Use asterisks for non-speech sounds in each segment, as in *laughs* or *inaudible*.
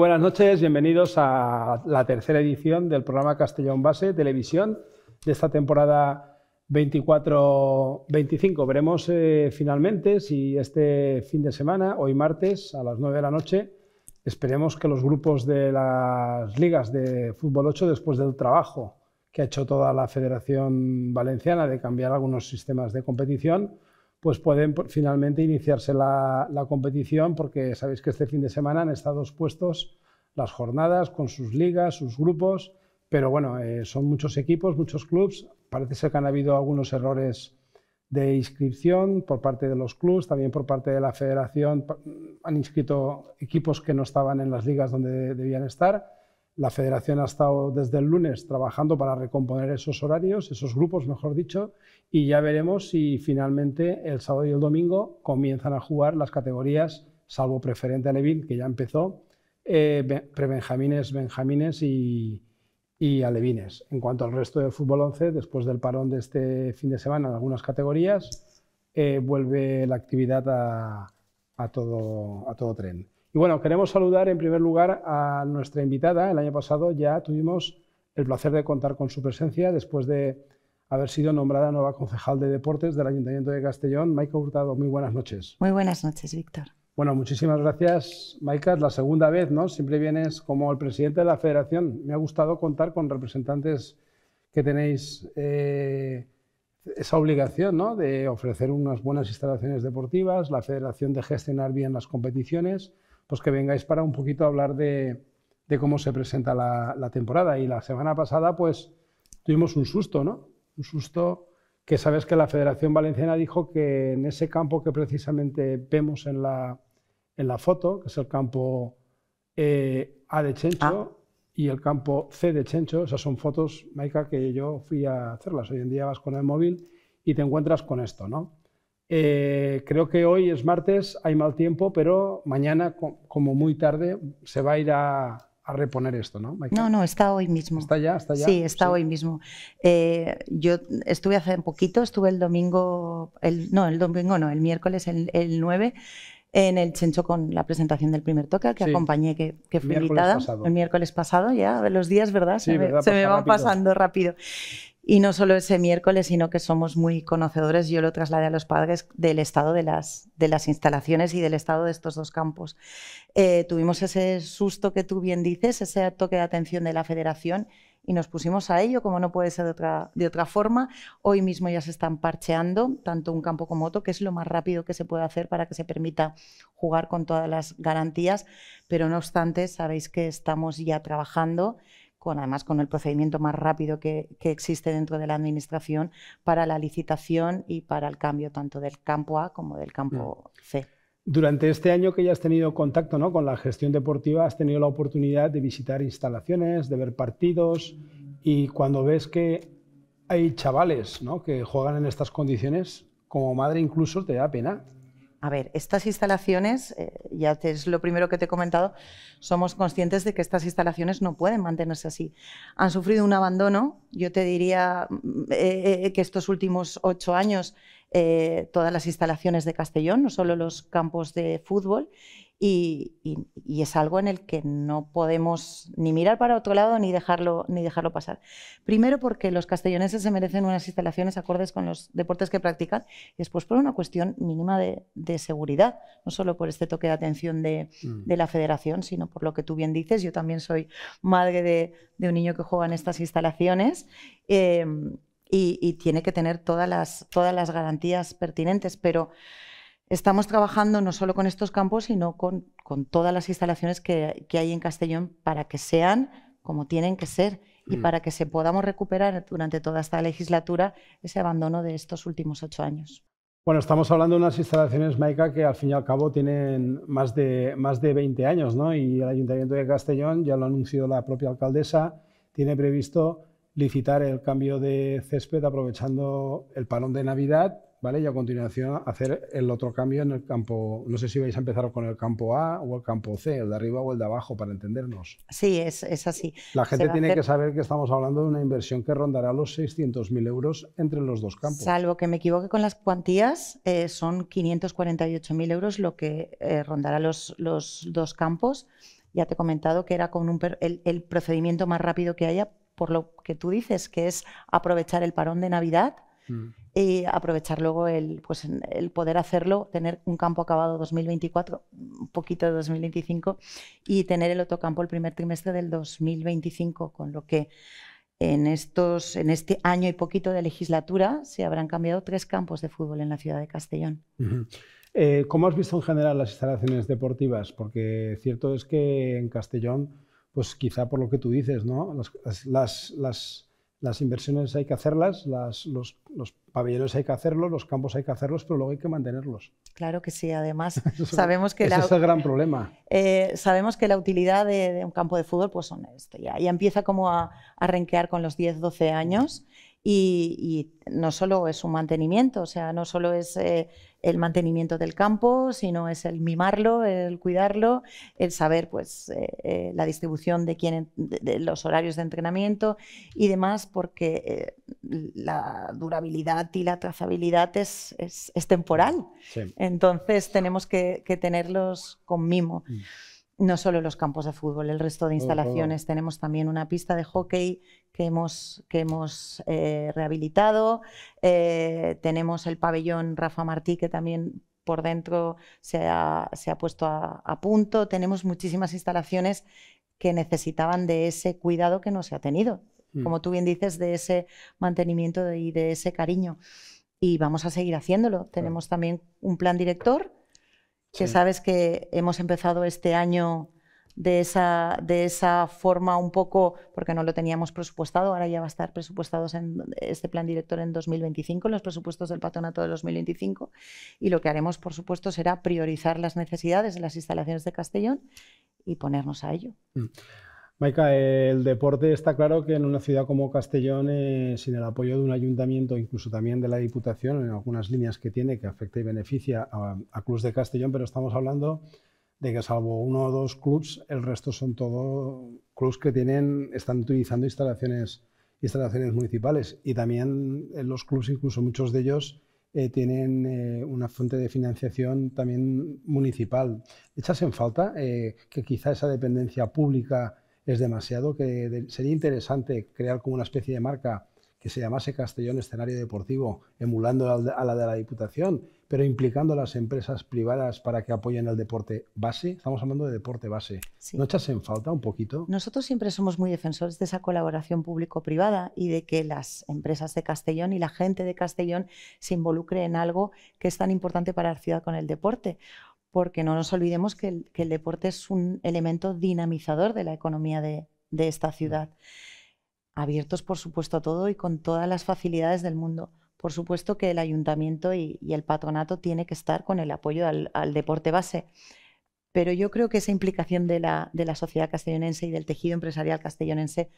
buenas noches, bienvenidos a la tercera edición del programa Castellón Base Televisión de esta temporada 24-25. Veremos eh, finalmente si este fin de semana, hoy martes a las 9 de la noche, esperemos que los grupos de las ligas de fútbol 8, después del trabajo que ha hecho toda la Federación Valenciana de cambiar algunos sistemas de competición, pues pueden finalmente iniciarse la, la, competición porque sabéis que este fin de semana han estado expuestos las jornadas, con sus ligas, sus grupos, pero bueno, eh, son muchos equipos, muchos clubes. Parece ser que han habido algunos errores de inscripción por parte de los clubes, también por parte de la federación. Han inscrito equipos que no estaban en las ligas donde debían estar. La federación ha estado desde el lunes trabajando para recomponer esos horarios, esos grupos, mejor dicho, y ya veremos si finalmente el sábado y el domingo comienzan a jugar las categorías, salvo preferente a Levin, que ya empezó, eh, prebenjamines, benjamines y, y alevines. En cuanto al resto del fútbol 11, después del parón de este fin de semana en algunas categorías, eh, vuelve la actividad a, todo, tren. Y bueno, queremos saludar en primer lugar a nuestra invitada. El año pasado ya tuvimos el placer de contar con su presencia después de haber sido nombrada nueva concejal de deportes del Ayuntamiento de Castellón. Maika Hurtado, muy buenas noches. Muy buenas noches, Víctor. Bueno, muchísimas gracias, Maika. La segunda vez, ¿no? Siempre vienes como el presidente de la federación. Me ha gustado contar con representantes que tenéis eh, esa obligación, ¿no? De ofrecer unas buenas instalaciones deportivas, la federación de gestionar bien las competiciones, pues que vengáis para un poquito hablar de, cómo se presenta la, temporada. Y la semana pasada, pues, tuvimos un susto, ¿no? Un susto que sabes que la Federación Valenciana dijo que en ese campo que precisamente vemos en la en la foto, que es el campo eh, A de Chencho ah. y el campo C de Chencho. Esas son fotos, Maika, que yo fui a hacerlas. Hoy en día vas con el móvil y te encuentras con esto, ¿no? Eh, creo que hoy es martes, hay mal tiempo, pero mañana, como muy tarde, se va a ir a, reponer esto, ¿no? No, no, está hoy mismo. Está ya, está ya. Sí, está hoy mismo. Eh, yo estuve hace un poquito, estuve el domingo, no, el domingo no, el miércoles, el, el 9, en el Chencho con la presentación del primer toque, que acompañé, que, que fui invitada el miércoles pasado, ya los días, ¿verdad? se, me, van pasando rápido. Y no solo ese miércoles, sino que somos muy conocedores, yo lo trasladé a los padres del estado de las, instalaciones y del estado de estos dos campos. Eh, tuvimos ese susto que tú bien dices, ese toque de atención de la federación y nos pusimos a ello, como no puede ser de otra, de otra forma. Hoy mismo ya se están parcheando tanto un campo como otro, que es lo más rápido que se puede hacer para que se permita jugar con todas las garantías, pero no obstante, sabéis que estamos ya trabajando con además con el procedimiento más rápido que, que, existe dentro de la administración para la licitación y para el cambio tanto del campo A como del campo mm. C. Durante este año que ya has tenido contacto ¿no? con la gestión deportiva, has tenido la oportunidad de visitar instalaciones, de ver partidos y cuando ves que hay chavales que juegan en estas condiciones, como madre incluso te da pena. A ver, estas instalaciones, eh, ya es lo primero que te he comentado, somos conscientes de que estas instalaciones no pueden mantenerse así. Han sufrido un abandono, yo te diría mm, eh, eh, que estos últimos ocho años todas las instalaciones de Castellón, no solo los campos de fútbol, y, es algo en el que no podemos ni mirar para otro lado ni dejarlo, ni dejarlo pasar. Primero porque los castelloneses se merecen unas instalaciones acordes con los deportes que practican y después por una cuestión mínima de, seguridad, no solo por este toque de atención mm. de, la federación, sino por lo que tú bien dices. Yo también soy madre de, un niño que juega en estas instalaciones. Eh, y, tiene que tener todas las, todas las garantías pertinentes, pero Estamos trabajando no solo con estos campos, sino con, todas las instalaciones que, hay en Castellón para que sean como tienen que ser y mm. para que se podamos recuperar durante toda esta legislatura ese abandono de estos últimos ocho años. Bueno, estamos hablando de unas instalaciones, Maica, que al fin y al cabo tienen más de, más de 20 años, ¿no? Y el Ayuntamiento de Castellón, ya lo anunció la propia alcaldesa, tiene previsto licitar el cambio de césped aprovechando el parón de Navidad ¿vale? Y a continuación hacer el otro cambio en el campo, no sé si vais a empezar con el campo A o el campo C, el de arriba o el de abajo, para entendernos. Sí, es, es así. La gente tiene que saber que estamos hablando de una inversión que rondará los 600.000 euros entre los dos campos. Salvo que me equivoque con las cuantías, eh, son 548.000 euros lo que eh, rondará los, los, dos campos. Ya te he comentado que era con un el, el procedimiento más rápido que haya, por lo que tú dices, que es aprovechar el parón de Navidad Mm. Y aprovechar luego el, pues, el poder hacerlo, tener un campo acabado 2024, un poquito de 2025, y tener el otro campo el primer trimestre del 2025, con lo que en, estos, en este año y poquito de legislatura se habrán cambiado tres campos de fútbol en la ciudad de Castellón. Eh, ¿Cómo has visto en general las instalaciones deportivas? Porque cierto es que en Castellón, pues quizá por lo que tú dices, ¿no? las, las las inversiones hay que hacerlas, los, pabellones hay que hacerlos, los campos hay que hacerlos, pero luego hay que mantenerlos. Claro que sí, además *laughs* sabemos que... la, es gran problema. Eh, sabemos que la utilidad de, un campo de fútbol, pues son esto, ya, empieza como a, renquear con los 10, 12 años. Y, no solo es un mantenimiento, o sea, no solo es eh, el mantenimiento del campo, sino es el mimarlo, el cuidarlo, el saber pues, eh, eh, la distribución de, quién, los horarios de entrenamiento y demás, porque la durabilidad y la trazabilidad es, temporal. Entonces tenemos que, tenerlos con mimo. Mm no solo los campos de fútbol, el resto de instalaciones. Tenemos también una pista de hockey que hemos, que hemos eh, rehabilitado. Eh, tenemos el pabellón Rafa Martí, que también por dentro se ha, puesto a, punto. Tenemos muchísimas instalaciones que necesitaban de ese cuidado que no se ha tenido. Hmm. Como tú bien dices, de ese mantenimiento y de ese cariño. Y vamos a seguir haciéndolo. Tenemos también un plan director que sabes que hemos empezado este año de esa, de esa forma un poco, porque no lo teníamos presupuestado, ahora ya va a estar presupuestado en este plan director en 2025, en los presupuestos del patronato de 2025, y lo que haremos, por supuesto, será priorizar las necesidades de las instalaciones de Castellón y ponernos a ello. Mm. Maica, el deporte está claro que en una ciudad como Castellón, eh, sin el apoyo de un ayuntamiento, incluso también de la Diputación, en algunas líneas que tiene, que afecta y beneficia a, a clubes de Castellón, pero estamos hablando de que salvo uno o dos clubs, el resto son todos clubes que tienen, están utilizando instalaciones, instalaciones municipales. Y también eh, los clubs, incluso muchos de ellos, eh, tienen una fuente de financiación también municipal. ¿Echas en falta que quizá esa dependencia pública es demasiado, que sería interesante crear como una especie de marca que se llamase Castellón Escenario Deportivo, emulando a la de la Diputación, pero implicando a las empresas privadas para que apoyen el deporte base. Estamos hablando de deporte base. ¿No echas en falta un poquito? Nosotros siempre somos muy defensores de esa colaboración público-privada y de que las empresas de Castellón y la gente de Castellón se involucre en algo que es tan importante para la ciudad con el deporte porque no nos olvidemos que el, deporte es un elemento dinamizador de la economía de, esta ciudad. Abiertos, por supuesto, a todo y con todas las facilidades del mundo por supuesto que el ayuntamiento y, el patronato tiene que estar con el apoyo al, deporte base. Pero yo creo que esa implicación de la, sociedad castellonense y del tejido empresarial castellonense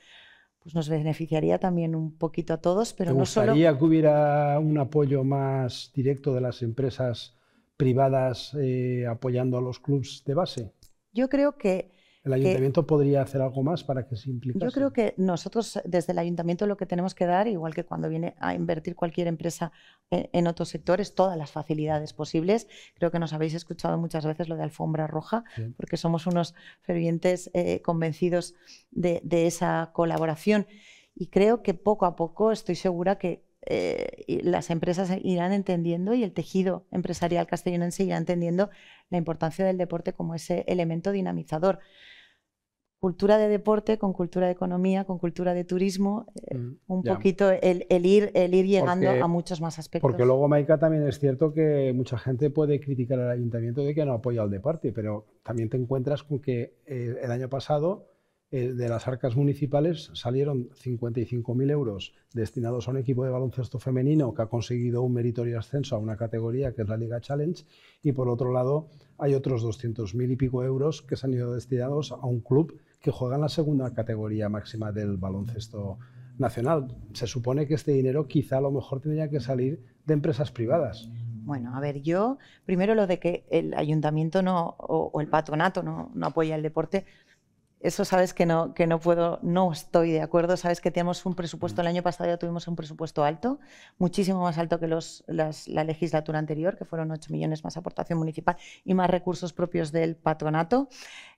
pues nos beneficiaría también un poquito a todos, pero no solo... gustaría que hubiera un apoyo más directo de las empresas privadas eh, apoyando a los clubs de base? Yo creo que... ¿El ayuntamiento podría hacer algo más para que se implique. Yo creo que nosotros desde el ayuntamiento lo que tenemos que dar, igual que cuando viene a invertir cualquier empresa eh, en, otros sectores, todas las facilidades posibles. Creo que nos habéis escuchado muchas veces lo de alfombra roja, porque somos unos fervientes eh, convencidos de esa colaboración. Y creo que poco a poco estoy segura que eh, las empresas irán entendiendo y el tejido empresarial castellonense irá entendiendo la importancia del deporte como ese elemento dinamizador. Cultura de deporte con cultura de economía, con cultura de turismo, eh, mm, un poquito el, ir, el ir llegando a muchos más aspectos. Porque luego, Maika, también es cierto que mucha gente puede criticar al ayuntamiento de que no apoya al deporte, pero también te encuentras con que eh, el año pasado eh, de las arcas municipales salieron 55.000 euros destinados a un equipo de baloncesto femenino que ha conseguido un meritorio ascenso a una categoría que es la Liga Challenge y por otro lado hay otros 200.000 y pico euros que se han ido destinados a un club que juega en la segunda categoría máxima del baloncesto nacional. Se supone que este dinero quizá a lo mejor tendría que salir de empresas privadas. Bueno, a ver, yo primero lo de que el ayuntamiento no o, el patronato no, apoya el deporte, eso sabes que no, que no puedo, no estoy de acuerdo. Sabes que tenemos un presupuesto, el mm. año pasado ya tuvimos un presupuesto alto, muchísimo más alto que los, la legislatura anterior, que fueron 8 millones más aportación municipal y más recursos propios del patronato.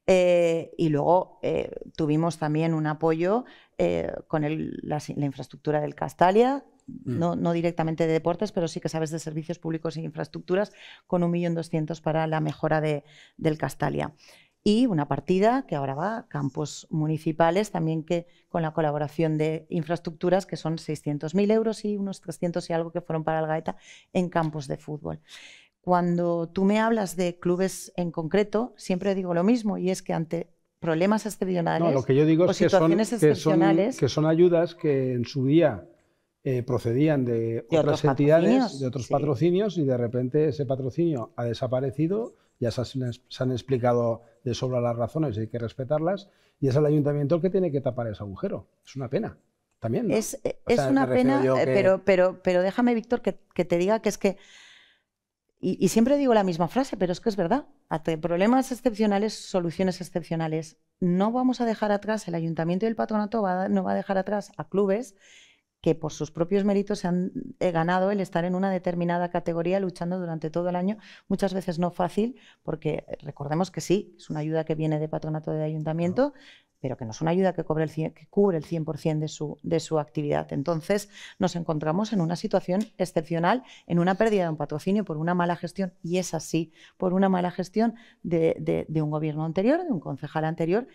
Eh, y luego eh, tuvimos también un apoyo eh, con la, infraestructura del Castalia, mm. no, no, directamente de deportes, pero sí que sabes de servicios públicos e infraestructuras, con 1.200.000 para la mejora del Castalia y una partida que ahora va a campos municipales, también que con la colaboración de infraestructuras, que son 600.000 euros y unos 300 y algo que fueron para el Gaeta en campos de fútbol. Cuando tú me hablas de clubes en concreto, siempre digo lo mismo, y es que ante problemas excepcionales lo que yo digo que situaciones son, excepcionales... Que son, ayudas que en su día eh, procedían de, otras entidades, de otros patrocinios, y de repente ese patrocinio ha desaparecido ya se, han explicado de sobra las razones y hay que respetarlas, y es el ayuntamiento el que tiene que tapar ese agujero. Es una pena. También. Es, e, es una pena, eh, pero, pero, déjame, Víctor, que, te diga que es que y, siempre digo la misma frase, pero es que es verdad. problemas excepcionales, soluciones excepcionales. No vamos a dejar atrás, el ayuntamiento y el patronato no va a dejar atrás a clubes que por sus propios méritos se han eh, ganado el estar en una determinada categoría luchando durante todo el año, muchas veces no fácil, porque eh, recordemos que sí, es una ayuda que viene de patronato de ayuntamiento, pero que no es una ayuda que, el que cubre el 100% de su, de su actividad. Entonces nos encontramos en una situación excepcional, en una pérdida de un patrocinio por una mala gestión, y es así, por una mala gestión de un gobierno anterior, de un concejal anterior.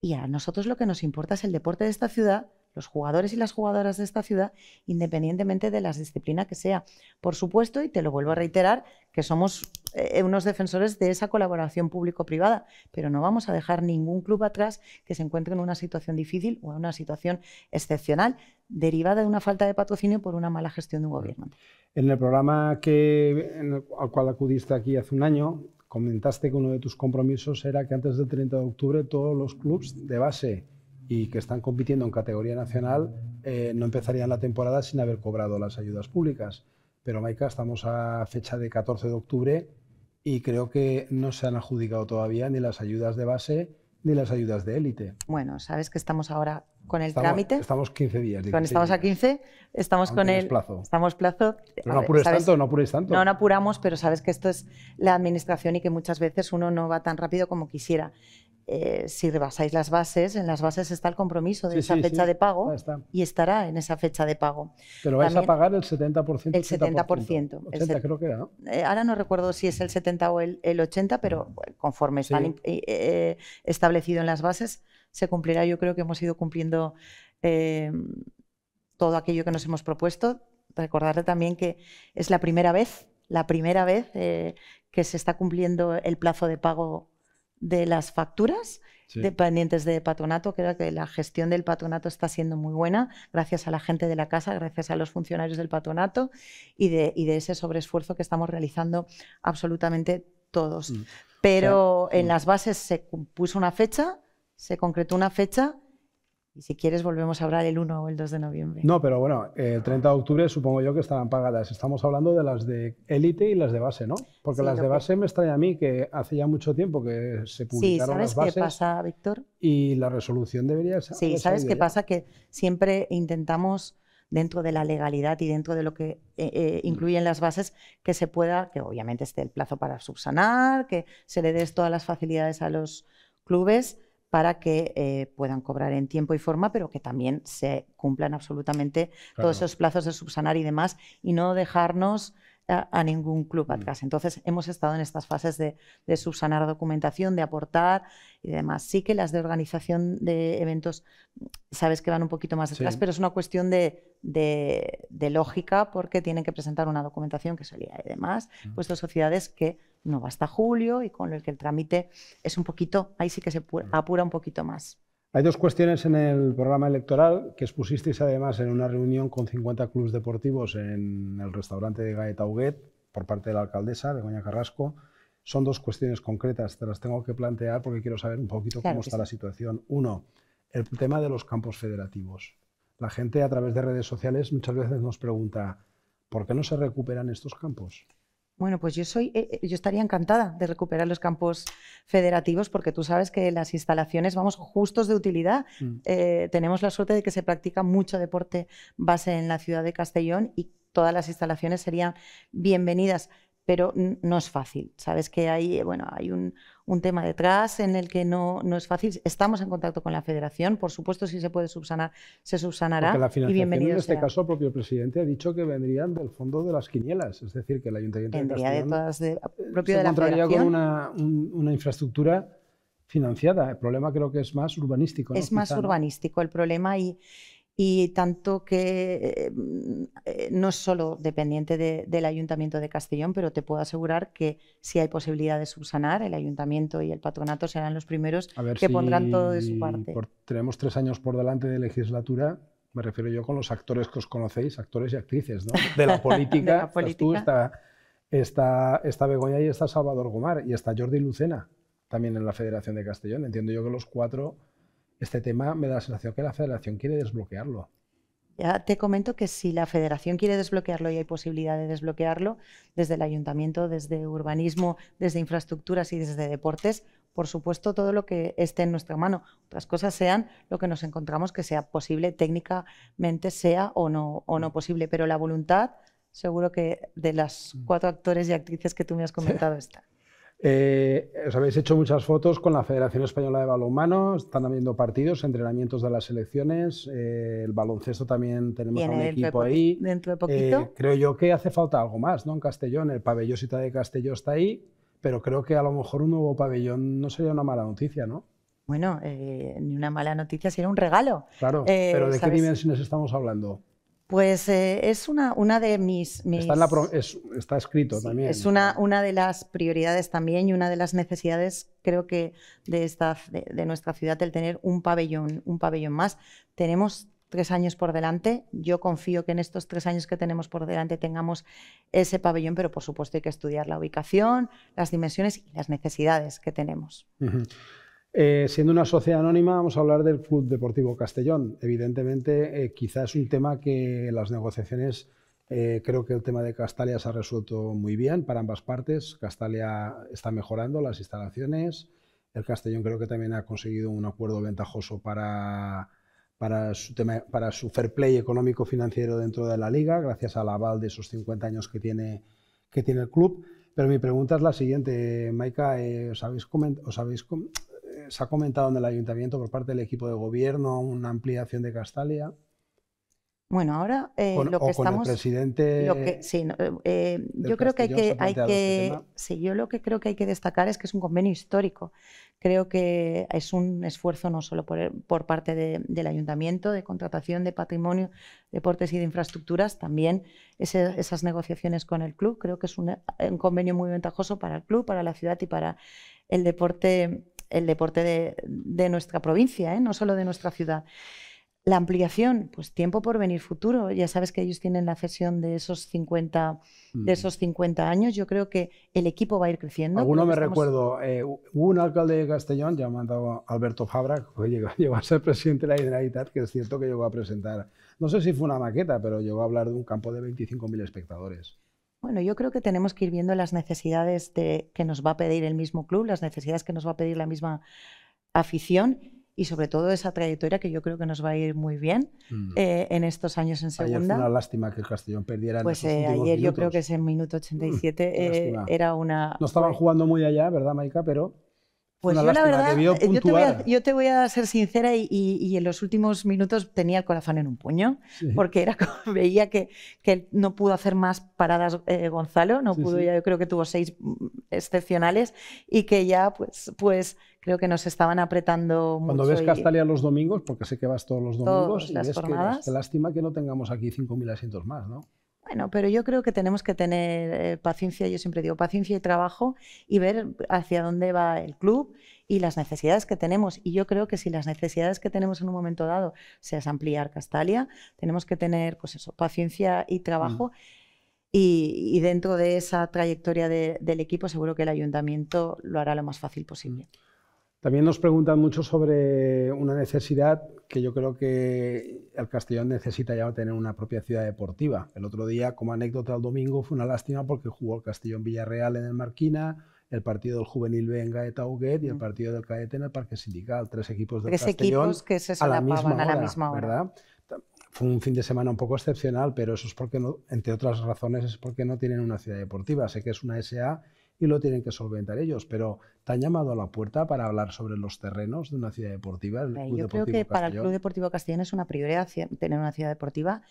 Y a nosotros lo que nos importa es el deporte de esta ciudad, los jugadores y las jugadoras de esta ciudad, independientemente de las disciplinas que sea. Por supuesto, y te lo vuelvo a reiterar, que somos eh, unos defensores de esa colaboración público-privada, pero no vamos a dejar ningún club atrás que se encuentre en una situación difícil o en una situación excepcional derivada de una falta de patrocinio por una mala gestión de un gobierno. En el programa al cual acudiste aquí hace un año, comentaste que uno de tus compromisos era que antes del 30 de octubre todos los clubes de base y que están compitiendo en categoría nacional eh, no empezarían la temporada sin haber cobrado las ayudas públicas. Pero, Maica, estamos a fecha de 14 de octubre y creo que no se han adjudicado todavía ni las ayudas de base ni las ayudas de élite. Bueno, sabes que estamos ahora con el trámite. Estamos 15 días. cuando estamos a 15, estamos con el plazo. Estamos plazo. no apures tanto, no apures tanto. No, no apuramos, pero sabes que esto es la administración y que muchas veces uno no va tan rápido como quisiera. Eh, si rebasáis las bases, en las bases está el compromiso de esa fecha de pago y estará en esa fecha de pago. Pero vais a pagar el 70%. El 70%. el creo que era, eh, ahora no recuerdo si es el 70 o el, 80, pero conforme está eh, establecido en las bases, se cumplirá. Yo creo que hemos ido cumpliendo em, todo aquello que nos hemos propuesto. Recordarle también que es la primera vez, la primera vez que se está cumpliendo el plazo de pago de las facturas dependientes de patronato. Creo que la gestión del patronato está siendo muy buena, gracias a la gente de la casa, gracias a los funcionarios del patronato y de, y de ese sobreesfuerzo que estamos realizando absolutamente todos. Mm. Pero en mm. las bases se puso una fecha, se concretó una fecha y si quieres, volvemos a hablar el 1 o el 2 de noviembre. No, pero bueno, el 30 de octubre supongo yo que estarán pagadas. Estamos hablando de las de élite y las de base, ¿no? Porque las de base me extraña a mí que hace ya mucho tiempo que se publicaron las bases. ¿Sabes qué pasa, Víctor? Y la resolución debería ser. Sí, ¿sabes qué pasa? Que siempre intentamos dentro de la legalidad y dentro de lo que eh, eh, mm. incluyen las bases, que se pueda, que obviamente esté el plazo para subsanar, que se le des todas las facilidades a los clubes, para que eh, puedan cobrar en tiempo y forma, pero que también se cumplan absolutamente todos esos plazos de subsanar y demás, y no dejarnos a, ningún club mm. atrás. Entonces, hemos estado en estas fases de, subsanar documentación, de aportar y demás. Sí que las de organización de eventos, sabes que van un poquito más atrás pero es una cuestión de, lógica porque tienen que presentar una documentación que solía y demás, mm. pues sociedades que no va hasta julio y con el que el trámite es un poquito, ahí sí que se mm. apura un poquito más. Hay dos cuestiones en el programa electoral que expusisteis además en una reunión con 50 clubes deportivos en el restaurante de Gaeta Huguet por parte de la alcaldesa, de Begoña Carrasco. Son dos cuestiones concretas, te las tengo que plantear porque quiero saber un poquito cómo está la situación. Uno, el tema de los campos federativos. La gente a través de redes sociales muchas veces nos pregunta, ¿por qué no se recuperan estos campos? Bueno, pues yo soy, eh, eh, yo estaría encantada de recuperar los campos federativos porque tú sabes que las instalaciones, vamos, justos de utilidad. Mm. Eh, tenemos la suerte de que se practica mucho deporte base en la ciudad de Castellón y todas las instalaciones serían bienvenidas pero no es fácil. Sabes que hay, bueno, hay un, tema detrás en el que no, no, es fácil. Estamos en contacto con la federación, por supuesto, si se puede subsanar, se subsanará. la financiación, y en este caso, el propio presidente ha dicho que vendrían del fondo de las quinielas, es decir, que el ayuntamiento tendría de, todas eh, se encontraría con una, infraestructura financiada. El problema creo que es más urbanístico. Es más urbanístico el problema y, y tanto que mm, eh, no es solo dependiente del Ayuntamiento de Castellón, pero te puedo asegurar que si hay posibilidad de subsanar, el Ayuntamiento y el Patronato serán los primeros que pondrán todo de su parte. tenemos tres años por delante de legislatura, me refiero yo con los actores que os conocéis, actores y actrices, ¿no? *laughs* De la política, está, está Begoña y está Salvador Gomar y está Jordi Lucena también en la Federación de Castellón. Entiendo yo que los cuatro este tema me da la sensación que la federación quiere desbloquearlo. Ya te comento que si la federación quiere desbloquearlo y hay posibilidad de desbloquearlo, desde el ayuntamiento, desde urbanismo, desde infraestructuras y desde deportes, por supuesto, todo lo que esté en nuestra mano. Otras cosas sean lo que nos encontramos que sea posible, técnicamente sea o no, o no mm. posible, pero la voluntad seguro que de las mm. cuatro actores y actrices que tú me has comentado está. Eh, os habéis hecho muchas fotos con la Federación Española de Balonmano, están habiendo partidos, entrenamientos de las selecciones, eh, el baloncesto también tenemos un equipo ahí. Dentro de eh, poquito. creo yo que hace falta algo más, ¿no? En Castellón, el pabellosita de Castellón está ahí, pero creo que a lo mejor un nuevo pabellón no sería una mala noticia, ¿no? Bueno, ni una mala noticia, sería un regalo. Claro, pero ¿de qué dimensiones estamos hablando? Pues eh, es una, una de mis... Está, escrito también. Es una, una de las prioridades también y una de las necesidades, creo que, de, esta, de, nuestra ciudad, el tener un pabellón, un pabellón más. Tenemos tres años por delante. Yo confío que en estos tres años que tenemos por delante tengamos ese pabellón, pero por supuesto hay que estudiar la ubicación, las dimensiones y las necesidades que tenemos. Eh, siendo una sociedad anónima, vamos a hablar del Club Deportivo Castellón. Evidentemente, eh, quizás es un tema que las negociaciones, eh, creo que el tema de Castalia se ha resuelto muy bien para ambas partes. Castalia está mejorando las instalaciones. El Castellón creo que también ha conseguido un acuerdo ventajoso para, para, su, tema, para su fair play económico-financiero dentro de la liga, gracias al aval de esos 50 años que tiene, que tiene el club. Pero mi pregunta es la siguiente, Maika, ¿os habéis, comentado? se ha comentado en el ayuntamiento por parte del equipo de gobierno una ampliación de Castalia. Bueno, ahora eh, lo que o estamos. Con el presidente. sí, eh, eh, yo creo que hay que, hay este que sí, yo lo que creo que hay que destacar es que es un convenio histórico. Creo que es un esfuerzo no solo por, parte del ayuntamiento de contratación de patrimonio, deportes y de infraestructuras, también esas negociaciones con el club. Creo que es un convenio muy ventajoso para el club, para la ciudad y para el deporte, el deporte de, nuestra provincia, ¿eh? no solo de nuestra ciudad. La ampliación, pues tiempo por venir futuro. Ya sabes que ellos tienen la cesión de esos 50, de mm. esos 50 años. Yo creo que el equipo va a ir creciendo. Alguno me recuerdo, eh, un alcalde de Castellón llamado Alberto Fabra, que llegó, *laughs* llegó, a ser presidente de la Generalitat, que es cierto que llegó a presentar, no sé si fue una maqueta, pero llegó a hablar de un campo de 25.000 espectadores. Bueno, yo creo que tenemos que ir viendo las necesidades que nos va a pedir el mismo club, las necesidades que nos va a pedir la misma afición y sobre todo esa trayectoria que yo creo que nos va a ir muy bien mm. eh, en estos años en segunda. Ayer fue una lástima que el Castellón perdiera. Pues en eh, ayer yo creo que ese minuto 87 mm, eh, era una. No estaban jugando muy allá, ¿verdad, Maika? Pero pues yo la verdad, yo, te voy a, ser sincera y, en los últimos minutos tenía el corazón en un puño, porque era *laughs* veía que, que, no pudo hacer más paradas eh, Gonzalo, no pudo ya, yo creo que tuvo seis mm, excepcionales y que ya pues, pues creo que nos estaban apretando Cuando mucho. Cuando ves Castalia los domingos, porque sé que vas todos los domingos, y ves que, lástima que no tengamos aquí 5.000 asientos más, ¿no? Bueno, pero yo creo que tenemos que tener eh, paciencia, yo siempre digo paciencia y trabajo y ver hacia dónde va el club y las necesidades que tenemos. Y yo creo que si las necesidades que tenemos en un momento dado, es ampliar Castalia, tenemos que tener pues eso, paciencia y trabajo. Mm. y, dentro de esa trayectoria del equipo, seguro que el ayuntamiento lo hará lo más fácil posible. Mm. También nos preguntan mucho sobre una necesidad que yo creo que el Castellón necesita ya tener una propia ciudad deportiva. El otro día, como anécdota, al domingo fue una lástima porque jugó el Castellón Villarreal en el Marquina, el partido del Juvenil B en Gaeta y el mm. partido del Cadete en el Parque Sindical. Tres equipos del Castellón que se a la misma hora. Fue un fin de semana un poco excepcional, pero eso es porque, entre otras razones, es porque no tienen una ciudad deportiva. Sé que es una SA y lo tienen que solventar ellos. Pero te han llamado a la puerta para hablar sobre los terrenos de una ciudad deportiva. Eh, Club Yo creo que para el Club Deportivo Castellón es una prioridad tener una ciudad deportiva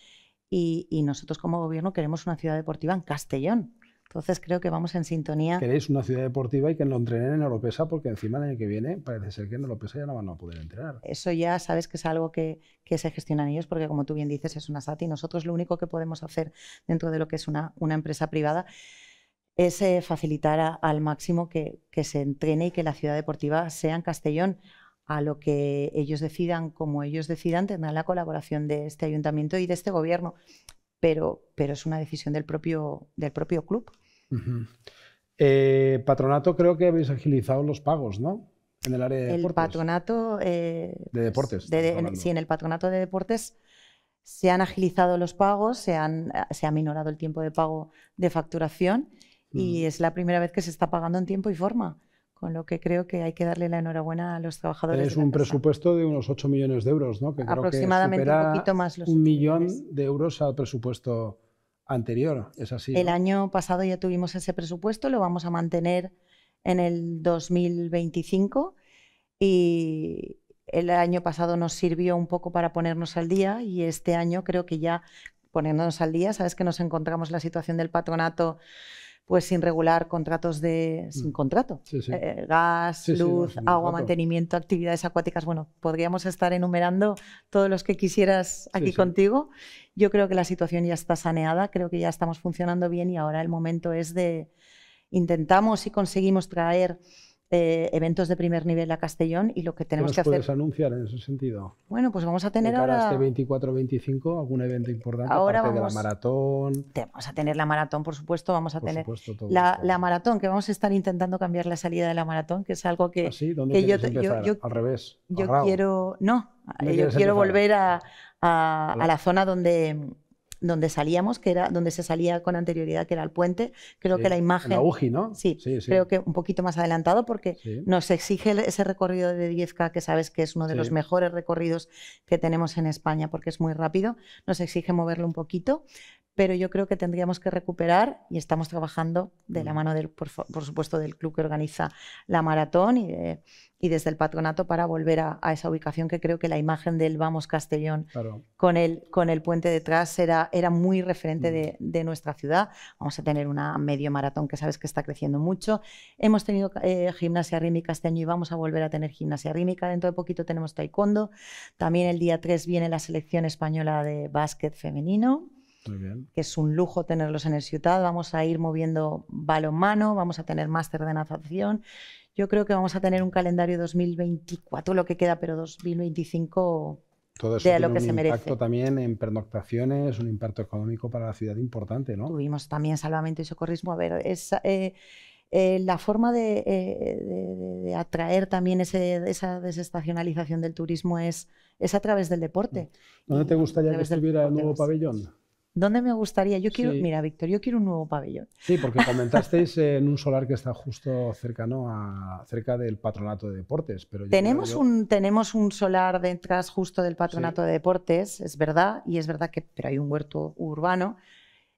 y, nosotros como gobierno queremos una ciudad deportiva en Castellón. Entonces creo que vamos en sintonía. Queréis una ciudad deportiva y que lo entrenen en Oropesa, porque encima el año que viene parece ser que en Oropesa ya no van a poder entrenar. Eso ya sabes que es algo que, que se gestionan ellos, porque como tú bien dices, es una SAT y nosotros lo único que podemos hacer dentro de lo que es una, una empresa privada es eh, facilitar al máximo que, se entrene y que la ciudad deportiva sea en Castellón. A lo que ellos decidan, como ellos decidan, tendrán la colaboración de este ayuntamiento y de este gobierno, pero, pero es una decisión del propio, del propio club. Eh, patronato, creo que habéis agilizado los pagos, ¿no? En el área de deportes. El patronato. Eh, de deportes. en, sí, en el patronato de deportes se han agilizado los pagos, se, han, se ha minorado el tiempo de pago de facturación y es la primera vez que se está pagando en tiempo y forma. Con lo que creo que hay que darle la enhorabuena a los trabajadores. Es un presupuesto de unos 8 millones de euros, ¿no? Que un millón de euros al presupuesto anterior, es así. El año pasado ya tuvimos ese presupuesto, lo vamos a mantener en el 2025 y el año pasado nos sirvió un poco para ponernos al día y este año creo que ya poniéndonos al día, sabes que nos encontramos la situación del patronato pues sin regular contratos de sin mm. contrato, eh, gas, luz, agua, mantenimiento, actividades acuáticas. Bueno, podríamos estar enumerando todos los que quisieras aquí contigo. Yo creo que la situación ya está saneada, creo que ya estamos funcionando bien y ahora el momento es de intentamos y conseguimos traer eventos de primer nivel a Castellón y lo que tenemos ¿Qué hacer. que puedes anunciar en ese sentido? Bueno, pues vamos a tener ahora. este 24-25 algún evento importante? Ahora de la maratón. vamos a tener la maratón, por supuesto. Vamos a tener la, maratón, que vamos a estar intentando cambiar la salida de la maratón, que es algo que. ¿Ah, sí? ¿Dónde que yo, empezar? Al revés. Yo quiero. No, yo quiero volver a, la zona donde, donde salíamos, que era donde se salía con anterioridad, que era el puente. Creo que la imagen. ¿no? Sí, sí, creo que un poquito más adelantado porque nos exige ese recorrido de 10K, que sabes que es uno de los mejores recorridos que tenemos en España porque es muy rápido. Nos exige moverlo un poquito, pero yo creo que tendríamos que recuperar y estamos trabajando de la mm. mano, del, por, supuesto, del club que organiza la maratón y, desde el patronato para volver a, esa ubicación que creo que la imagen del Vamos Castellón con, el, con el puente detrás era, era muy referente mm. de, nuestra ciudad. Vamos a tener una medio maratón que sabes que está creciendo mucho. Hemos tenido eh, gimnasia rítmica este año y vamos a volver a tener gimnasia rítmica. Dentro de poquito tenemos taekwondo. También el día 3 viene la selección española de básquet femenino que es un lujo tenerlos en el Ciudad. Vamos a ir moviendo balonmano, vamos a tener máster de natación. Yo creo que vamos a tener un calendario 2024, lo que queda, pero 2025 todo eso de tiene lo que un impacto también en pernoctaciones, un impacto económico para la ciudad importante, ¿no? Tuvimos también salvamento y socorrismo. A ver, eh, eh, la forma eh, de, atraer también ese, esa desestacionalización del turismo es, es a través del deporte. ¿Dónde te gustaría que estuviera el nuevo pabellón? ¿Dónde me gustaría? Yo quiero, mira, Víctor, yo quiero un nuevo pabellón. Sí, porque *laughs* comentasteis en un solar que está justo a, cerca del patronato de deportes. Pero tenemos, un, tenemos un solar detrás justo del patronato de deportes, es verdad, y es verdad que pero hay un huerto urbano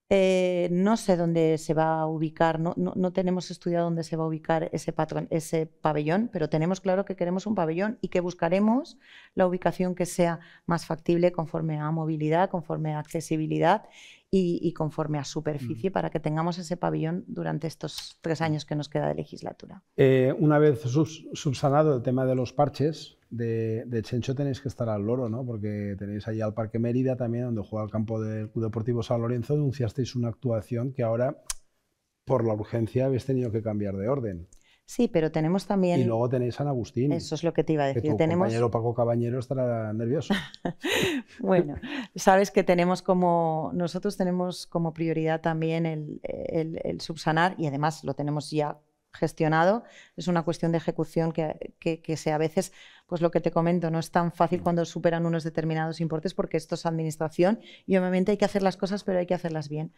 eh, no sé dónde se va a ubicar, no, tenemos estudiado dónde se va a ubicar ese, patrón, ese pabellón, pero tenemos claro que queremos un pabellón y que buscaremos la ubicación que sea más factible conforme a movilidad, conforme a accesibilidad y, conforme a mm. superficie para que tengamos ese pabellón durante estos tres años que nos queda de legislatura. Eh, una vez subsanado el tema de los parches, de, Chencho tenéis que estar al loro, ¿no? Porque tenéis ahí al Parque Mérida también, donde juega el campo del Club Deportivo San Lorenzo, Anunciasteis una actuación que ahora, por la urgencia, habéis tenido que cambiar de orden. Sí, pero tenemos también. Y luego tenéis San Agustín. Eso es lo que te iba a decir. Tenemos. tu compañero Paco Cabañero estará nervioso. *laughs* bueno, sabes que tenemos como. Nosotros tenemos como prioridad también el, subsanar y además lo tenemos ya gestionado. Es una cuestión de ejecución que, que, que se, a veces pues lo que te comento, no es tan fácil cuando superan unos determinados importes porque esto es administración y obviamente hay que hacer las cosas, pero hay que hacerlas bien.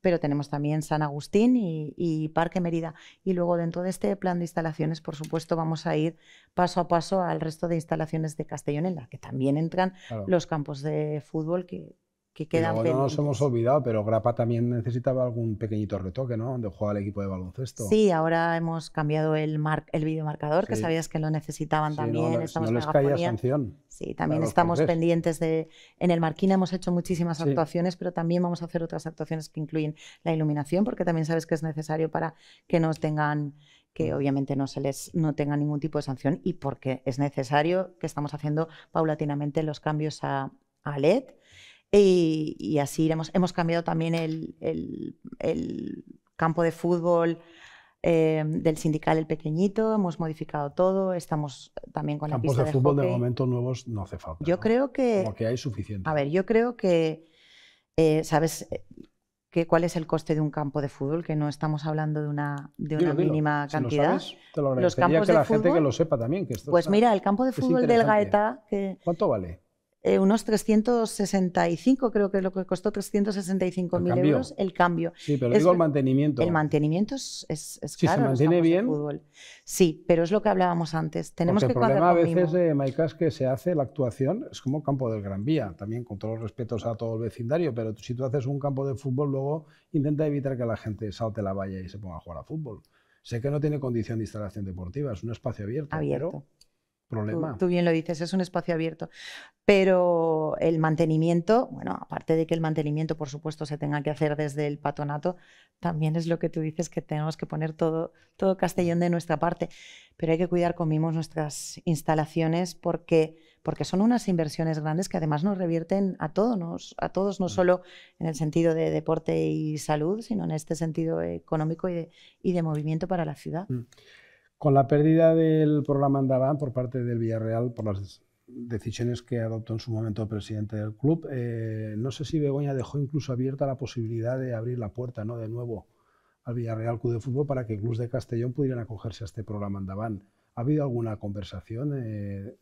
Pero tenemos también San Agustín y, Parque Mérida. Y luego dentro de este plan de instalaciones, por supuesto, vamos a ir paso a paso al resto de instalaciones de Castellón, en la que también entran los campos de fútbol que no, nos hemos olvidado, pero Grapa también necesitaba algún pequeñito retoque, ¿no? Donde juega el equipo de baloncesto. Sí, ahora hemos cambiado el, mar el videomarcador, que sabías que lo necesitaban también. No, les caía sanción. Sí, también estamos pendientes de... En el marquín hemos hecho muchísimas actuaciones, pero también vamos a hacer otras actuaciones que incluyen la iluminación, porque también sabes que es necesario para que nos tengan que mm. obviamente no se les no ningún tipo de sanción y porque es necesario que estamos haciendo paulatinamente los cambios a, a LED y, así Hemos cambiado también el, campo de fútbol eh, del sindical El Pequeñito, hemos modificado todo, estamos también con la pista de, de fútbol de momento nuevos no hace falta. Yo creo que... Como hay suficiente. A ver, yo creo que... Eh, ¿Sabes eh, que, cuál es el coste de un campo de fútbol? Que no estamos hablando de una, de una mínima cantidad. los campos que la gente que lo sepa también. pues mira, el campo de fútbol del Gaeta... ¿Cuánto vale? Eh, unos 365, creo que es lo que costó mil euros el cambio. Sí, pero digo el mantenimiento. El mantenimiento es, es, si se mantiene bien. Fútbol. Sí, pero es lo que hablábamos antes. Tenemos que el problema a veces, eh, que se hace la actuación, es como campo del Gran Vía, también con todos los respetos a todo el vecindario, pero si tú haces un campo de fútbol, luego intenta evitar que la gente salte la valla y se ponga a jugar a fútbol. Sé que no tiene condición de instalación deportiva, es un espacio abierto. Abierto. Pero Tú, bien lo dices, es un espacio abierto. Pero el mantenimiento, bueno, aparte de que el mantenimiento, por supuesto, se tenga que hacer desde el patronato, también es lo que tú dices, que tenemos que poner todo, todo Castellón de nuestra parte. Pero hay que cuidar con mimos nuestras instalaciones porque, porque son unas inversiones grandes que además nos revierten a todos, ¿no? a todos no mm. solo en el sentido de deporte y salud, sino en este sentido económico y de, y de movimiento para la ciudad. Mm. Con la pérdida del programa Andaban por parte del Villarreal, por las decisiones que adoptó en su momento el presidente del club, eh, no sé si Begoña dejó incluso abierta la posibilidad de abrir la puerta ¿no? de nuevo al Villarreal Club de Fútbol para que club de Castellón pudieran acogerse a este programa Andaban. ¿Ha habido alguna conversación eh,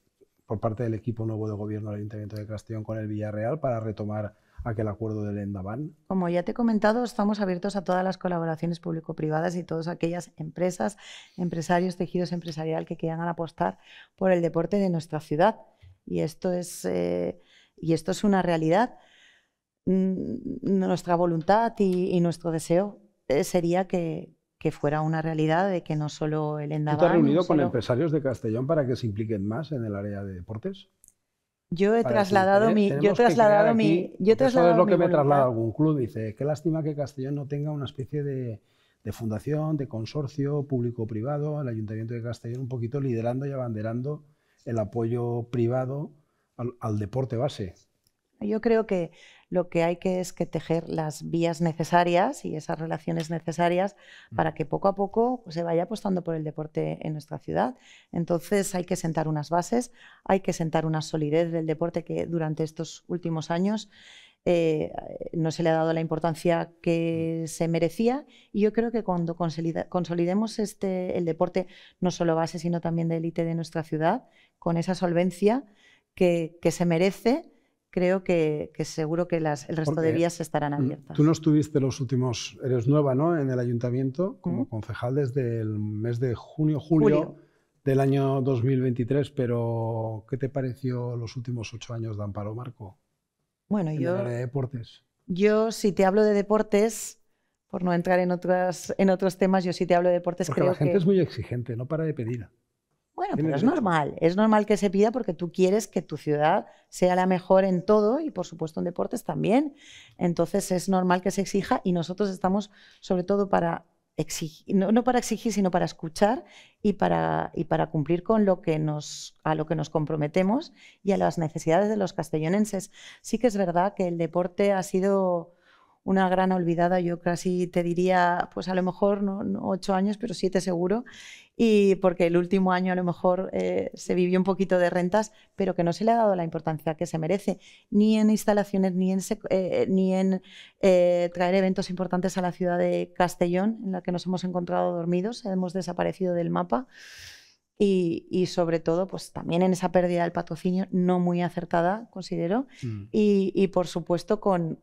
por parte del equipo nuevo de gobierno del Ayuntamiento de Castellón con el Villarreal para retomar aquel acuerdo del ENDAVAN... Como ya te he comentado, estamos abiertos a todas las colaboraciones público-privadas y todas aquellas empresas, empresarios, tejidos empresarial que quieran apostar por el deporte de nuestra ciudad. Y esto es, eh, y esto es una realidad. Mm, nuestra voluntad y, nuestro deseo eh, sería que, fuera una realidad de que no solo el ENDAVAN... ¿Tú te has reunido con empresarios de Castellón para que se impliquen más en el área de deportes? Yo he trasladado mi, yo he trasladado mi, yo he trasladado eso es lo que me traslada algún club. Dice, qué lástima que Castellón no tenga una especie de, fundación, de consorcio público-privado, el Ayuntamiento de Castellón un poquito liderando y abanderando el apoyo privado al, al deporte base. Yo creo que lo que hay que es que tejer las vías necesarias y esas relaciones necesarias mm. para que poco a poco pues, se vaya apostando por el deporte en nuestra ciudad. Entonces hay que sentar unas bases, hay que sentar una solidez del deporte que durante estos últimos años eh, no se le ha dado la importancia que mm. se merecía y yo creo que cuando consolidemos este, el deporte no solo base sino también de élite de nuestra ciudad con esa solvencia que se merece creo que, seguro que el resto de vías estarán abiertas. Tú no estuviste los últimos, eres nueva, ¿no? En el ayuntamiento como concejal desde el mes de junio, julio, del año 2023, pero ¿qué te pareció los últimos ocho años de Amparo Marco? Bueno, yo... de deportes. Yo, si te hablo de deportes, por no entrar en, otros temas, yo si te hablo de deportes creo la gente es muy exigente, no para de pedir. Bueno, pero es normal, es normal que se pida porque tú quieres que tu ciudad sea la mejor en todo y por supuesto en deportes también. Entonces es normal que se exija y nosotros estamos sobre todo para exigir, no, para exigir, sino para escuchar y para, y para cumplir con lo que nos, a lo que nos comprometemos y a las necesidades de los castellonenses. Sí que es verdad que el deporte ha sido una gran olvidada, yo casi te diría, pues a lo mejor no, ocho años, pero siete seguro, y porque el último año a lo mejor eh, se vivió un poquito de rentas, pero que no se le ha dado la importancia que se merece, ni en instalaciones, ni en, eh, eh, ni en traer eventos importantes a la ciudad de Castellón, en la que nos hemos encontrado dormidos, hemos desaparecido del mapa. Y, sobre todo, pues también en esa pérdida del patrocinio no muy acertada, considero, mm. y, por supuesto con,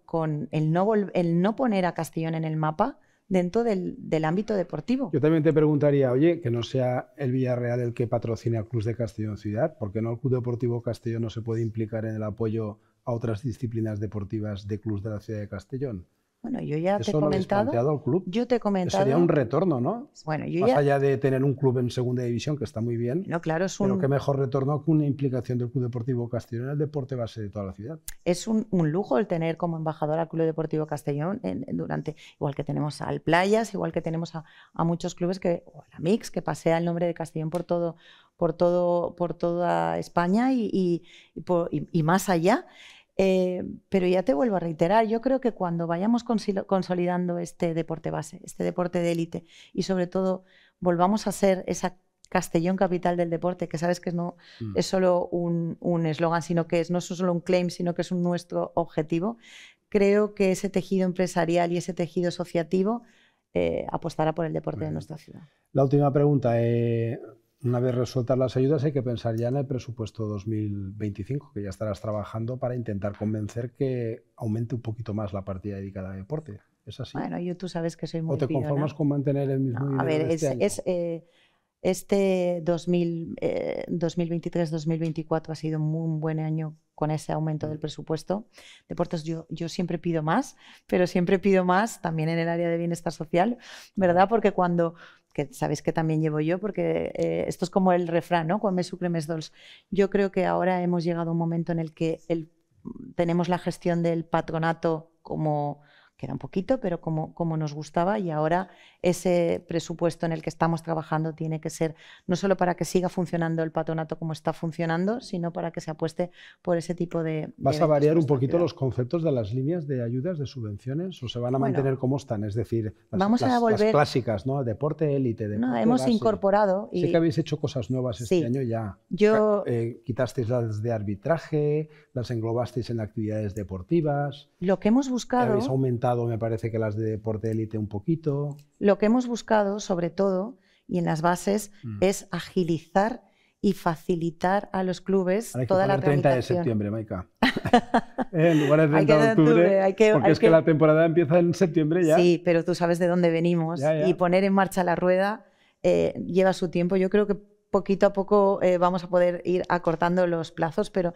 el, no el no poner a Castellón en el mapa dentro del, ámbito deportivo. Yo también te preguntaría, oye, que no sea el Villarreal el que patrocine al Club de Castellón Ciudad, porque no el Club Deportivo Castellón no se puede implicar en el apoyo a otras disciplinas deportivas de Cruz de la ciudad de Castellón? Bueno, yo ya te he comentado. club. Yo te he comentado. Sería un retorno, ¿no? Pues bueno, Más allá de tener un club en segunda división, que está muy bien. No, claro, es un. Pero qué mejor retorno que una implicación del Club Deportivo Castellón en el deporte base de toda la ciudad. Es un, lujo el tener como embajador al Club Deportivo Castellón durante. Igual que tenemos al Playas, igual que tenemos a, muchos clubes que. O a la Mix, que pasea el nombre de Castellón por todo por, todo, por toda España y, y, más allá. Eh, pero ya te vuelvo a reiterar, yo creo que cuando vayamos consolidando este deporte base, este deporte de élite, y sobre todo volvamos a ser esa Castellón capital del deporte, que sabes que no mm. es solo un eslogan, sino que es no solo un claim, sino que es nuestro objetivo, creo que ese tejido empresarial y ese tejido asociativo eh, apostará por el deporte de nuestra ciudad. La última pregunta. Eh, una vez resueltas las ayudas hay que pensar ya en el presupuesto 2025, que ya estarás trabajando para intentar convencer que aumente un poquito más la partida dedicada a deporte. ¿Es así? Bueno, yo tú sabes que soy muy... ¿O te conformas con mantener el mismo nivel A ver, este, es, este 2023-2024 eh, este eh, ha sido muy un buen año con ese aumento del presupuesto. Deportes, yo, yo siempre pido más, pero siempre pido más también en el área de bienestar social, ¿verdad? Porque cuando que sabéis que también llevo yo, porque eh, esto es como el refrán, ¿no? Cuando me me dos. Yo creo que ahora hemos llegado a un momento en el que tenemos la gestión del patronato como queda un poquito, pero como, como nos gustaba y ahora ese presupuesto en el que estamos trabajando tiene que ser no solo para que siga funcionando el patronato como está funcionando, sino para que se apueste por ese tipo de... ¿Vas a variar un poquito los conceptos de las líneas de ayudas, de subvenciones o se van a mantener como están? Es decir, las, clásicas, ¿no? Deporte élite, deporte No, hemos incorporado... Y... Sé que habéis hecho cosas nuevas este año ya. Yo... Eh, quitasteis las de arbitraje, las englobasteis en actividades deportivas. Lo que hemos buscado me parece que las de deporte élite un poquito. Lo que hemos buscado, sobre todo, y en las bases, mm. es agilizar y facilitar a los clubes toda que poner la 30 de septiembre, Maika. *laughs* Eh, en lugar de 30 de octubre, porque es que... la temporada empieza en septiembre ya. Sí, pero tú sabes de dónde venimos y poner en marcha la rueda eh, lleva su tiempo. Yo creo que poquito a poco eh, vamos a poder ir acortando los plazos, pero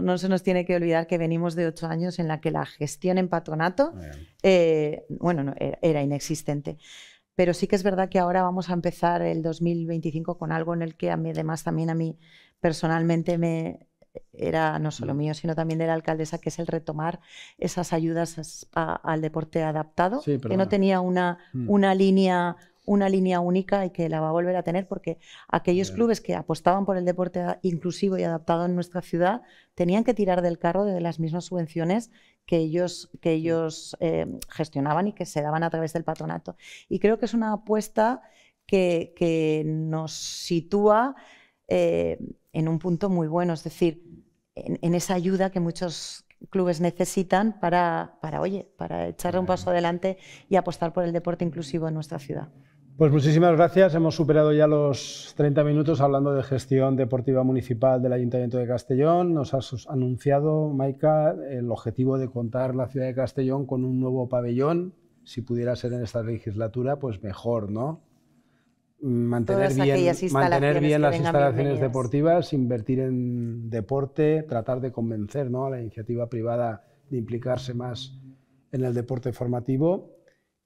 no se nos tiene que olvidar que venimos de ocho años en la que la gestión en patronato, eh, bueno, era, inexistente. Pero sí que es verdad que ahora vamos a empezar el 2025 con algo en el que a mí, además también a mí personalmente me era no solo mm. mío, sino también de la alcaldesa, que es el retomar esas ayudas al deporte adaptado, que no tenía una, mm. una línea una línea única y que la va a volver a tener porque aquellos clubes que apostaban por el deporte inclusivo y adaptado en nuestra ciudad tenían que tirar del carro de las mismas subvenciones que ellos, que ellos eh, gestionaban y que se daban a través del patronato. Y creo que es una apuesta que, nos sitúa eh, en un punto muy bueno, es decir, en, esa ayuda que muchos clubes necesitan para, para, oye, para echarle un paso adelante y apostar por el deporte inclusivo en nuestra ciudad. Pues muchísimas gracias. Hemos superado ya los 30 minutos hablando de gestión deportiva municipal del Ayuntamiento de Castellón. Nos has anunciado, Maica, el objetivo de contar la ciudad de Castellón con un nuevo pabellón. Si pudiera ser en esta legislatura, pues mejor, ¿no? Mantener bien, mantener bien las instalaciones deportivas, invertir en deporte, tratar de convencer ¿no? a la iniciativa privada de implicarse más en el deporte formativo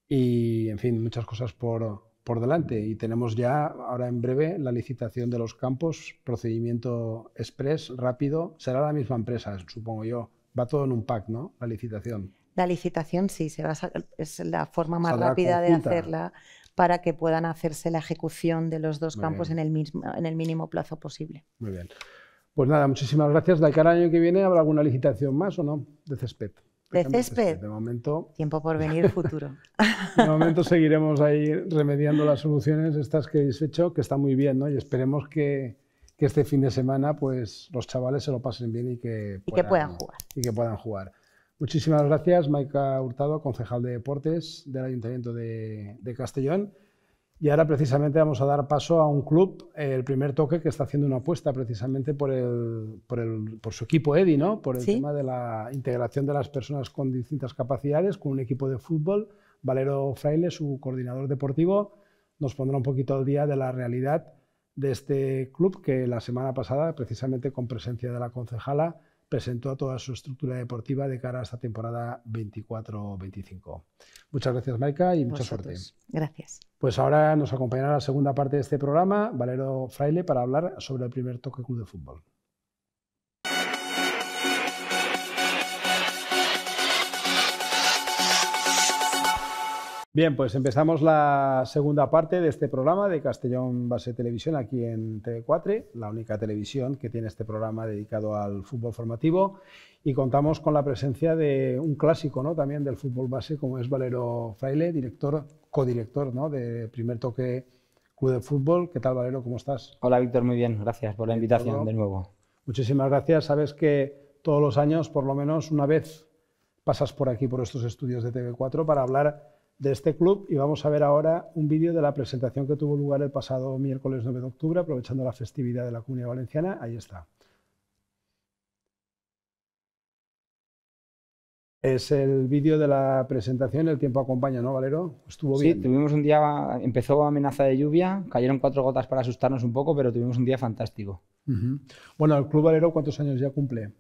y, en fin, muchas cosas por por delante y tenemos ya ahora en breve la licitación de los campos, procedimiento express, rápido, será la misma empresa, supongo yo. Va todo en un pack, ¿no? La licitación. La licitación sí, se va es la forma más rápida de hacerla para que puedan hacerse la ejecución de los dos campos en el, mismo, en el mínimo plazo posible. Muy bien. Pues nada, muchísimas gracias. De cara al año que viene habrá alguna licitación más o no de césped de césped. De momento. Tiempo por venir futuro. *laughs* de momento seguiremos ahí remediando las soluciones estas que habéis hecho, que está muy bien, ¿no? Y esperemos que, que este fin de semana, pues los chavales se lo pasen bien y que, y puedan, que puedan jugar. Y que puedan jugar. Muchísimas gracias, Maika Hurtado, concejal de deportes del Ayuntamiento de, de Castellón. Y ahora precisamente vamos a dar paso a un club, el primer toque, que está haciendo una apuesta precisamente por, por, su equipo EDI, ¿no? por el tema de la integración de las personas con distintas capacidades, con un equipo de fútbol. Valero Fraile, su coordinador deportivo, nos pondrá un poquito al día de la realidad de este club que la semana pasada, precisamente con presencia de la concejala, presentó a toda su estructura deportiva de cara a esta temporada 24-25. Muchas gracias, Maika, y mucha suerte. Gracias. Pues ahora nos acompañará la segunda parte de este programa, Valero Fraile, para hablar sobre el primer toque club de fútbol. Bien, pues empezamos la segunda parte de este programa de Castellón Base Televisión aquí en TV4, la única televisión que tiene este programa dedicado al fútbol formativo. Y contamos con la presencia de un clásico ¿no? también del fútbol base, como es Valero Fraile, director, codirector ¿no? de Primer Toque Club de Fútbol. ¿Qué tal, Valero? ¿Cómo estás? Hola, Víctor, muy bien. Gracias por la invitación de nuevo. Muchísimas gracias. Sabes que todos los años, por lo menos una vez, pasas por aquí, por estos estudios de TV4, para hablar de este club y vamos a ver ahora un vídeo de la presentación que tuvo lugar el pasado miércoles 9 de octubre, aprovechando la festividad de la Comunidad Valenciana. Ahí está. Es el vídeo de la presentación, el tiempo acompaña, ¿no, Valero? Estuvo bien. Sí, tuvimos un día, empezó amenaza de lluvia, cayeron cuatro gotas para asustarnos un poco, pero tuvimos un día fantástico. Bueno, el Club Valero, ¿cuántos años ya cumple?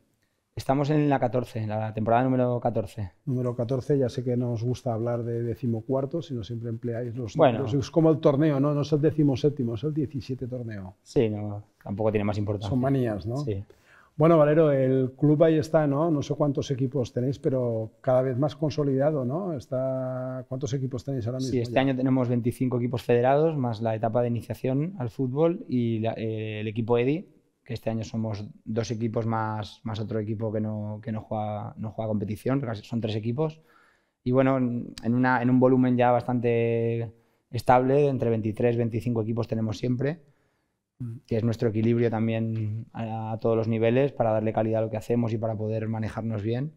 Estamos en la 14, la temporada número 14. Número 14, ya sé que no os gusta hablar de decimocuarto, sino siempre empleáis los bueno, Es como el torneo, ¿no? No es el decimoséptimo, es el 17 torneo. Sí, no, tampoco tiene más importancia. Son manías, ¿no? Sí. Bueno, Valero, el club ahí está, ¿no? No sé cuántos equipos tenéis, pero cada vez más consolidado, ¿no? Está... ¿Cuántos equipos tenéis ahora mismo? Sí, este año tenemos 25 equipos federados, más la etapa de iniciación al fútbol y eh, el equipo EDI, este año somos dos equipos más, más otro equipo que no, que no juega, no juega competición, son tres equipos. Y bueno, en, una, en un volumen ya bastante estable, entre 23 25 equipos tenemos siempre, mm. que es nuestro equilibrio también a, todos los niveles para darle calidad a lo que hacemos y para poder manejarnos bien.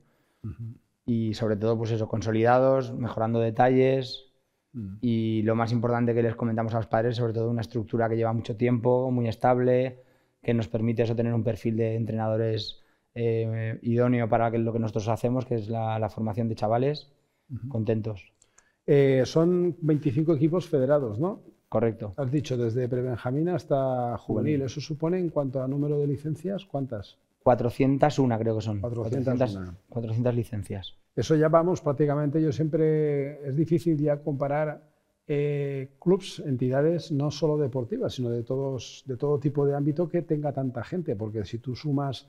Y sobre todo, pues eso, consolidados, mejorando detalles, mm. y lo más importante que les comentamos a los padres, sobre todo una estructura que lleva mucho tiempo, muy estable, que nos permite eso tener un perfil de entrenadores eh, idóneo para lo que nosotros hacemos, que es la, formación de chavales contentos. Eh, son 25 equipos federados, ¿no? Correcto. Has dicho desde Prebenjamina hasta juvenil. Eso supone, en cuanto a número de licencias, ¿cuántas? 401 creo que son. 400, 400, licencias. Eso ya vamos prácticamente. Yo siempre es difícil ya comparar eh, clubs, entidades no solo deportivas, sino de, todos, de todo tipo de ámbito que tenga tanta gente, porque si tú sumas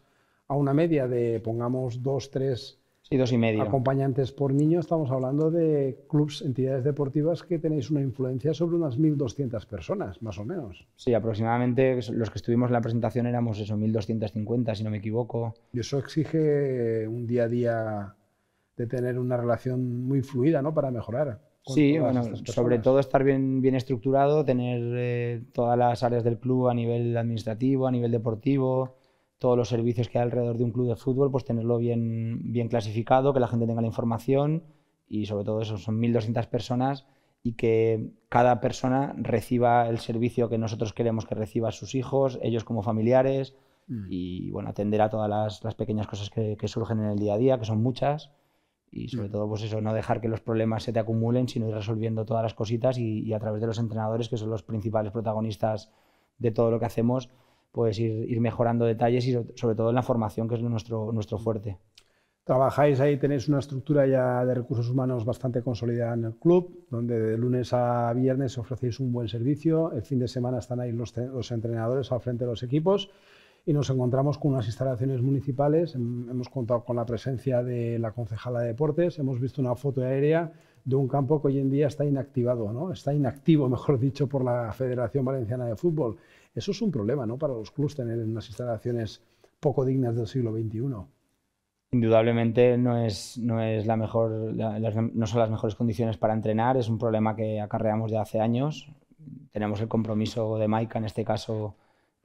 a una media de, pongamos, dos, tres y dos y medio. acompañantes por niño, estamos hablando de clubs, entidades deportivas que tenéis una influencia sobre unas 1.200 personas, más o menos. Sí, aproximadamente pues, los que estuvimos en la presentación éramos eso, 1.250, si no me equivoco. Y eso exige un día a día de tener una relación muy fluida, ¿no? Para mejorar. Sí, bueno, sobre todo estar bien, estructurado, tener eh, todas las áreas del club a nivel administrativo, a nivel deportivo, todos los servicios que hay alrededor de un club de fútbol, pues tenerlo bien, bien clasificado, que la gente tenga la información y sobre todo eso, son 1.200 personas y que cada persona reciba el servicio que nosotros queremos que reciba sus hijos, ellos como familiares mm. y bueno, atender a todas las, pequeñas cosas que surgen en el día a día, que son muchas y mm. sobre todo pues eso, no dejar que los problemas se te acumulen, sino ir resolviendo todas las cositas y, a través de los entrenadores, que son los principales protagonistas de todo lo que hacemos, pues ir, mejorando detalles y sobre todo en la formación, que es nuestro, nuestro fuerte. Trabajáis ahí, tenéis una estructura ya de recursos humanos bastante consolidada en el club, donde de lunes a viernes ofrecéis un buen servicio, el fin de semana están ahí los, los entrenadores al frente de los equipos y nos encontramos con unas instalaciones municipales. Hemos contado con la presencia de la concejala de deportes, hemos visto una foto aérea de un campo que hoy en día está inactivado, ¿no? está inactivo, *laughs* mejor dicho, por la Federación Valenciana de Fútbol. Eso es un problema ¿no? para los clubes tener unas instalaciones poco dignas del siglo XXI. Indudablemente no, es, no, es la mejor, no son las mejores condiciones para entrenar, es un problema que acarreamos de hace años. Tenemos el compromiso de Maica, en este caso,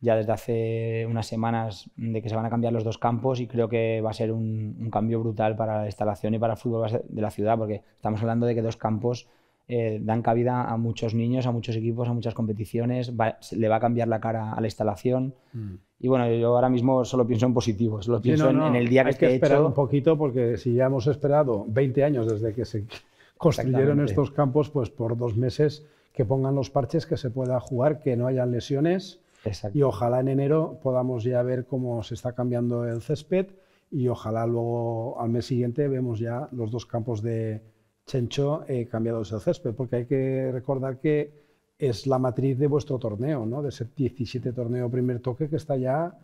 ya desde hace unas semanas mm, de que se van a cambiar los dos campos y creo que va a ser un, cambio brutal para la instalación y para el fútbol de la ciudad, porque estamos hablando de que dos campos eh, dan cabida a muchos niños, a muchos equipos, a muchas competiciones, le va a cambiar la cara a la instalación. Mm. Y bueno, yo ahora mismo solo pienso en positivo, solo pienso En, el día que Hay que esperar un poquito porque si ya hemos esperado 20 años desde que se *laughs* construyeron estos campos, pues por dos meses que pongan los parches, que se pueda jugar, que no haya lesiones y ojalá en enero podamos ya ver cómo se está cambiando el césped y ojalá luego al mes siguiente vemos ya los dos campos de Chencho eh, cambiados el césped, porque hay que recordar que es la matriz de vuestro torneo, ¿no? de ese 17 torneo primer toque que está ya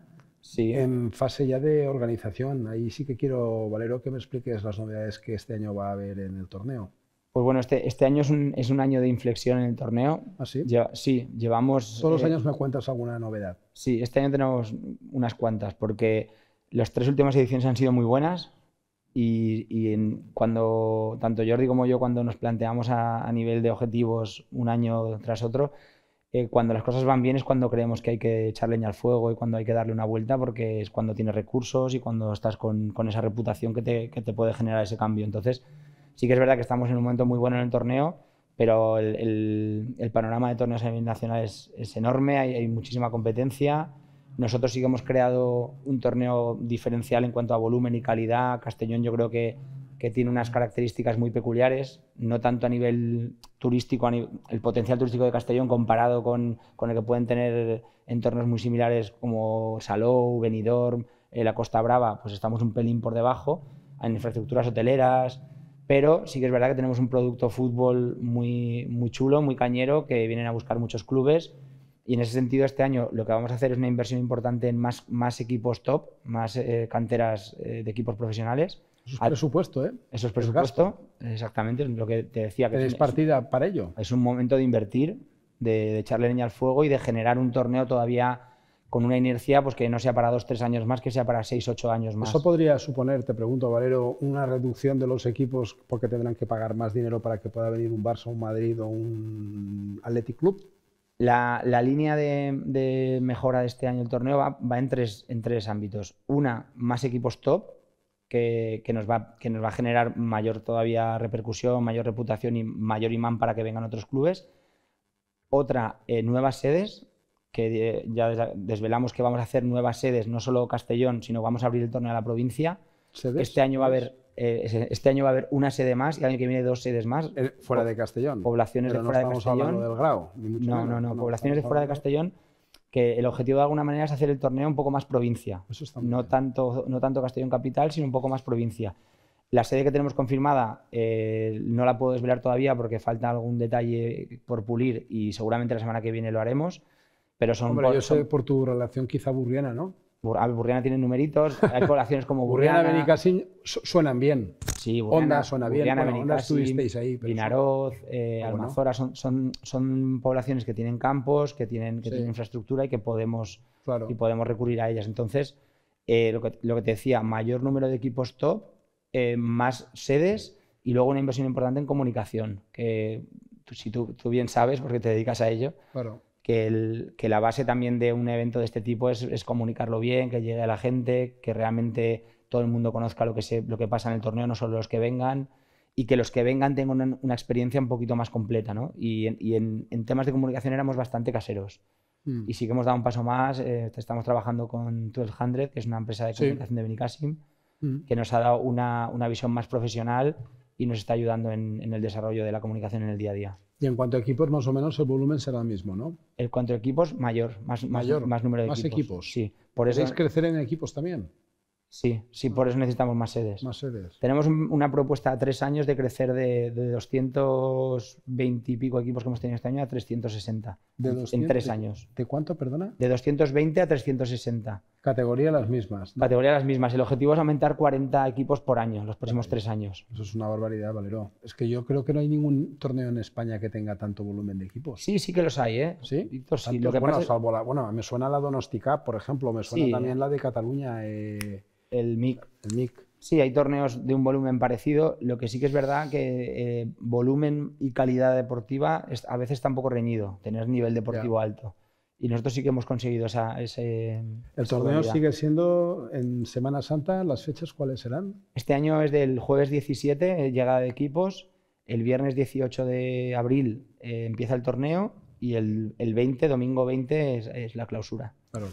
en fase ya de organización. Ahí sí que quiero, Valero, que me expliques las novedades que este año va a haber en el torneo. Pues bueno, este, este año es un, año de inflexión en el torneo. ¿Ah, sí? llevamos... Todos los eh, años me cuentas alguna novedad. Sí, este año tenemos unas cuantas, porque las tres últimas ediciones han sido muy buenas y, cuando tanto Jordi como yo, cuando nos planteamos a, nivel de objetivos un año tras otro, eh, cuando las cosas van bien es cuando creemos que hay que echar leña al fuego y cuando hay que darle una vuelta porque es cuando tienes recursos y cuando estás con, esa reputación que te, que te, puede generar ese cambio. Entonces Sí que es verdad que estamos en un momento muy bueno en el torneo, pero el, panorama de torneos a nivel nacional es, enorme, hay, muchísima competencia. Nosotros sí que hemos creado un torneo diferencial en cuanto a volumen y calidad. Castellón yo creo que, tiene unas características muy peculiares, no tanto a nivel turístico, el potencial turístico de Castellón comparado con, el que pueden tener entornos muy similares como Salou, Benidorm, eh, la Costa Brava, pues estamos un pelín por debajo en infraestructuras hoteleras, pero sí que es verdad que tenemos un producto fútbol muy, muy chulo, muy cañero, que vienen a buscar muchos clubes. Y en ese sentido, este año lo que vamos a hacer es una inversión importante en más, más equipos top, más eh, canteras eh, de equipos profesionales. Eso es presupuesto, ¿eh? Eso es presupuesto, exactamente, es lo que te decía. que es partida para ello? Es un momento de invertir, de echarle leña al fuego y de generar un torneo todavía con una inercia pues, que no sea para dos, tres años más, que sea para seis, ocho años más. ¿Eso podría suponer, te pregunto, Valero, una reducción de los equipos porque tendrán que pagar más dinero para que pueda venir un Barça, un Madrid o un Athletic Club? La, línea de, mejora de este año del torneo va, en, tres, ámbitos. Una, más equipos top, que, nos va, a generar mayor todavía repercusión, mayor reputación y mayor imán para que vengan otros clubes. Otra, eh, nuevas sedes, que eh, ya desvelamos que vamos a hacer nuevas sedes, no solo Castellón, sino vamos a abrir el torneo a la provincia. Este año va a haber pues- eh, este año va a haber una sede más y el año que viene dos sedes más. Eh, fuera de Castellón. Poblaciones de fuera de Castellón. no, no, no, poblaciones de fuera de Castellón que el objetivo de alguna manera es hacer el torneo un poco más provincia. no, tanto, no tanto Castellón Capital, sino un poco más provincia. La sede que tenemos confirmada no la puedo desvelar todavía porque falta algún detalle por pulir y seguramente la semana que viene lo haremos. Pero son Hombre, por, yo sé por tu relación quizá burriana, ¿no? Bur ah, Burriana tiene numeritos, hay *laughs* poblaciones como Burriana. Burriana, Benicassin suenan bien. Sí, Burriana, Onda suena bien. Bueno, Onda estuvisteis ahí. Pinaroz, eh, Almazora, son, son, son, poblaciones que tienen campos, que tienen, que tienen infraestructura y que podemos, y podemos recurrir a ellas. Entonces, eh, lo, que, te decía, mayor número de equipos top, eh, más sedes y luego una inversión importante en comunicación, que tú, si tú, tú, bien sabes, porque te dedicas a ello, claro que, la base también de un evento de este tipo es, comunicarlo bien, que llegue a la gente, que realmente todo el mundo conozca lo que, se, lo que pasa en el torneo, no solo los que vengan, y que los que vengan tengan una, experiencia un poquito más completa. ¿no? Y, en, temas de comunicación éramos bastante caseros. Mm. Y sí que hemos dado un paso más. Eh, estamos trabajando con 1200, que es una empresa de comunicación de Benicassim, mm. que nos ha dado una, una visión más profesional y nos está ayudando en, el desarrollo de la comunicación en el día a día. Y en cuanto a equipos, más o menos el volumen será el mismo, ¿no? En cuanto a equipos, mayor, más, más, número de más equipos. Sí, por eso... crecer en equipos también? Sí, sí, por eso necesitamos más sedes. Más sedes. Tenemos una propuesta a tres años de crecer de, de, 220 y pico equipos que hemos tenido este año a 360 de en tres años. ¿De cuánto, perdona? De 220 a 360. Categoría las mismas. Categoría las mismas. El objetivo es aumentar 40 equipos por año los próximos tres años. Eso es una barbaridad, Valero. Es que yo creo que no hay ningún torneo en España que tenga tanto volumen de equipos. Sí, sí que los hay, ¿eh? Sí. bueno, salvo la, bueno, me suena la Donostica, por ejemplo, me suena también la de Cataluña. Eh, el MIC. El MIC. Sí, hay torneos de un volumen parecido. Lo que sí que es verdad que eh, volumen y calidad deportiva a veces está un poco reñido, tener nivel deportivo alto y nosotros sí que hemos conseguido ese... ¿El torneo sigue siendo en Semana Santa? ¿Las fechas cuáles serán? Este año es del jueves 17, eh, llegada de equipos, el viernes 18 de abril eh, empieza el torneo y el, el 20, domingo 20, es, la clausura. Claro.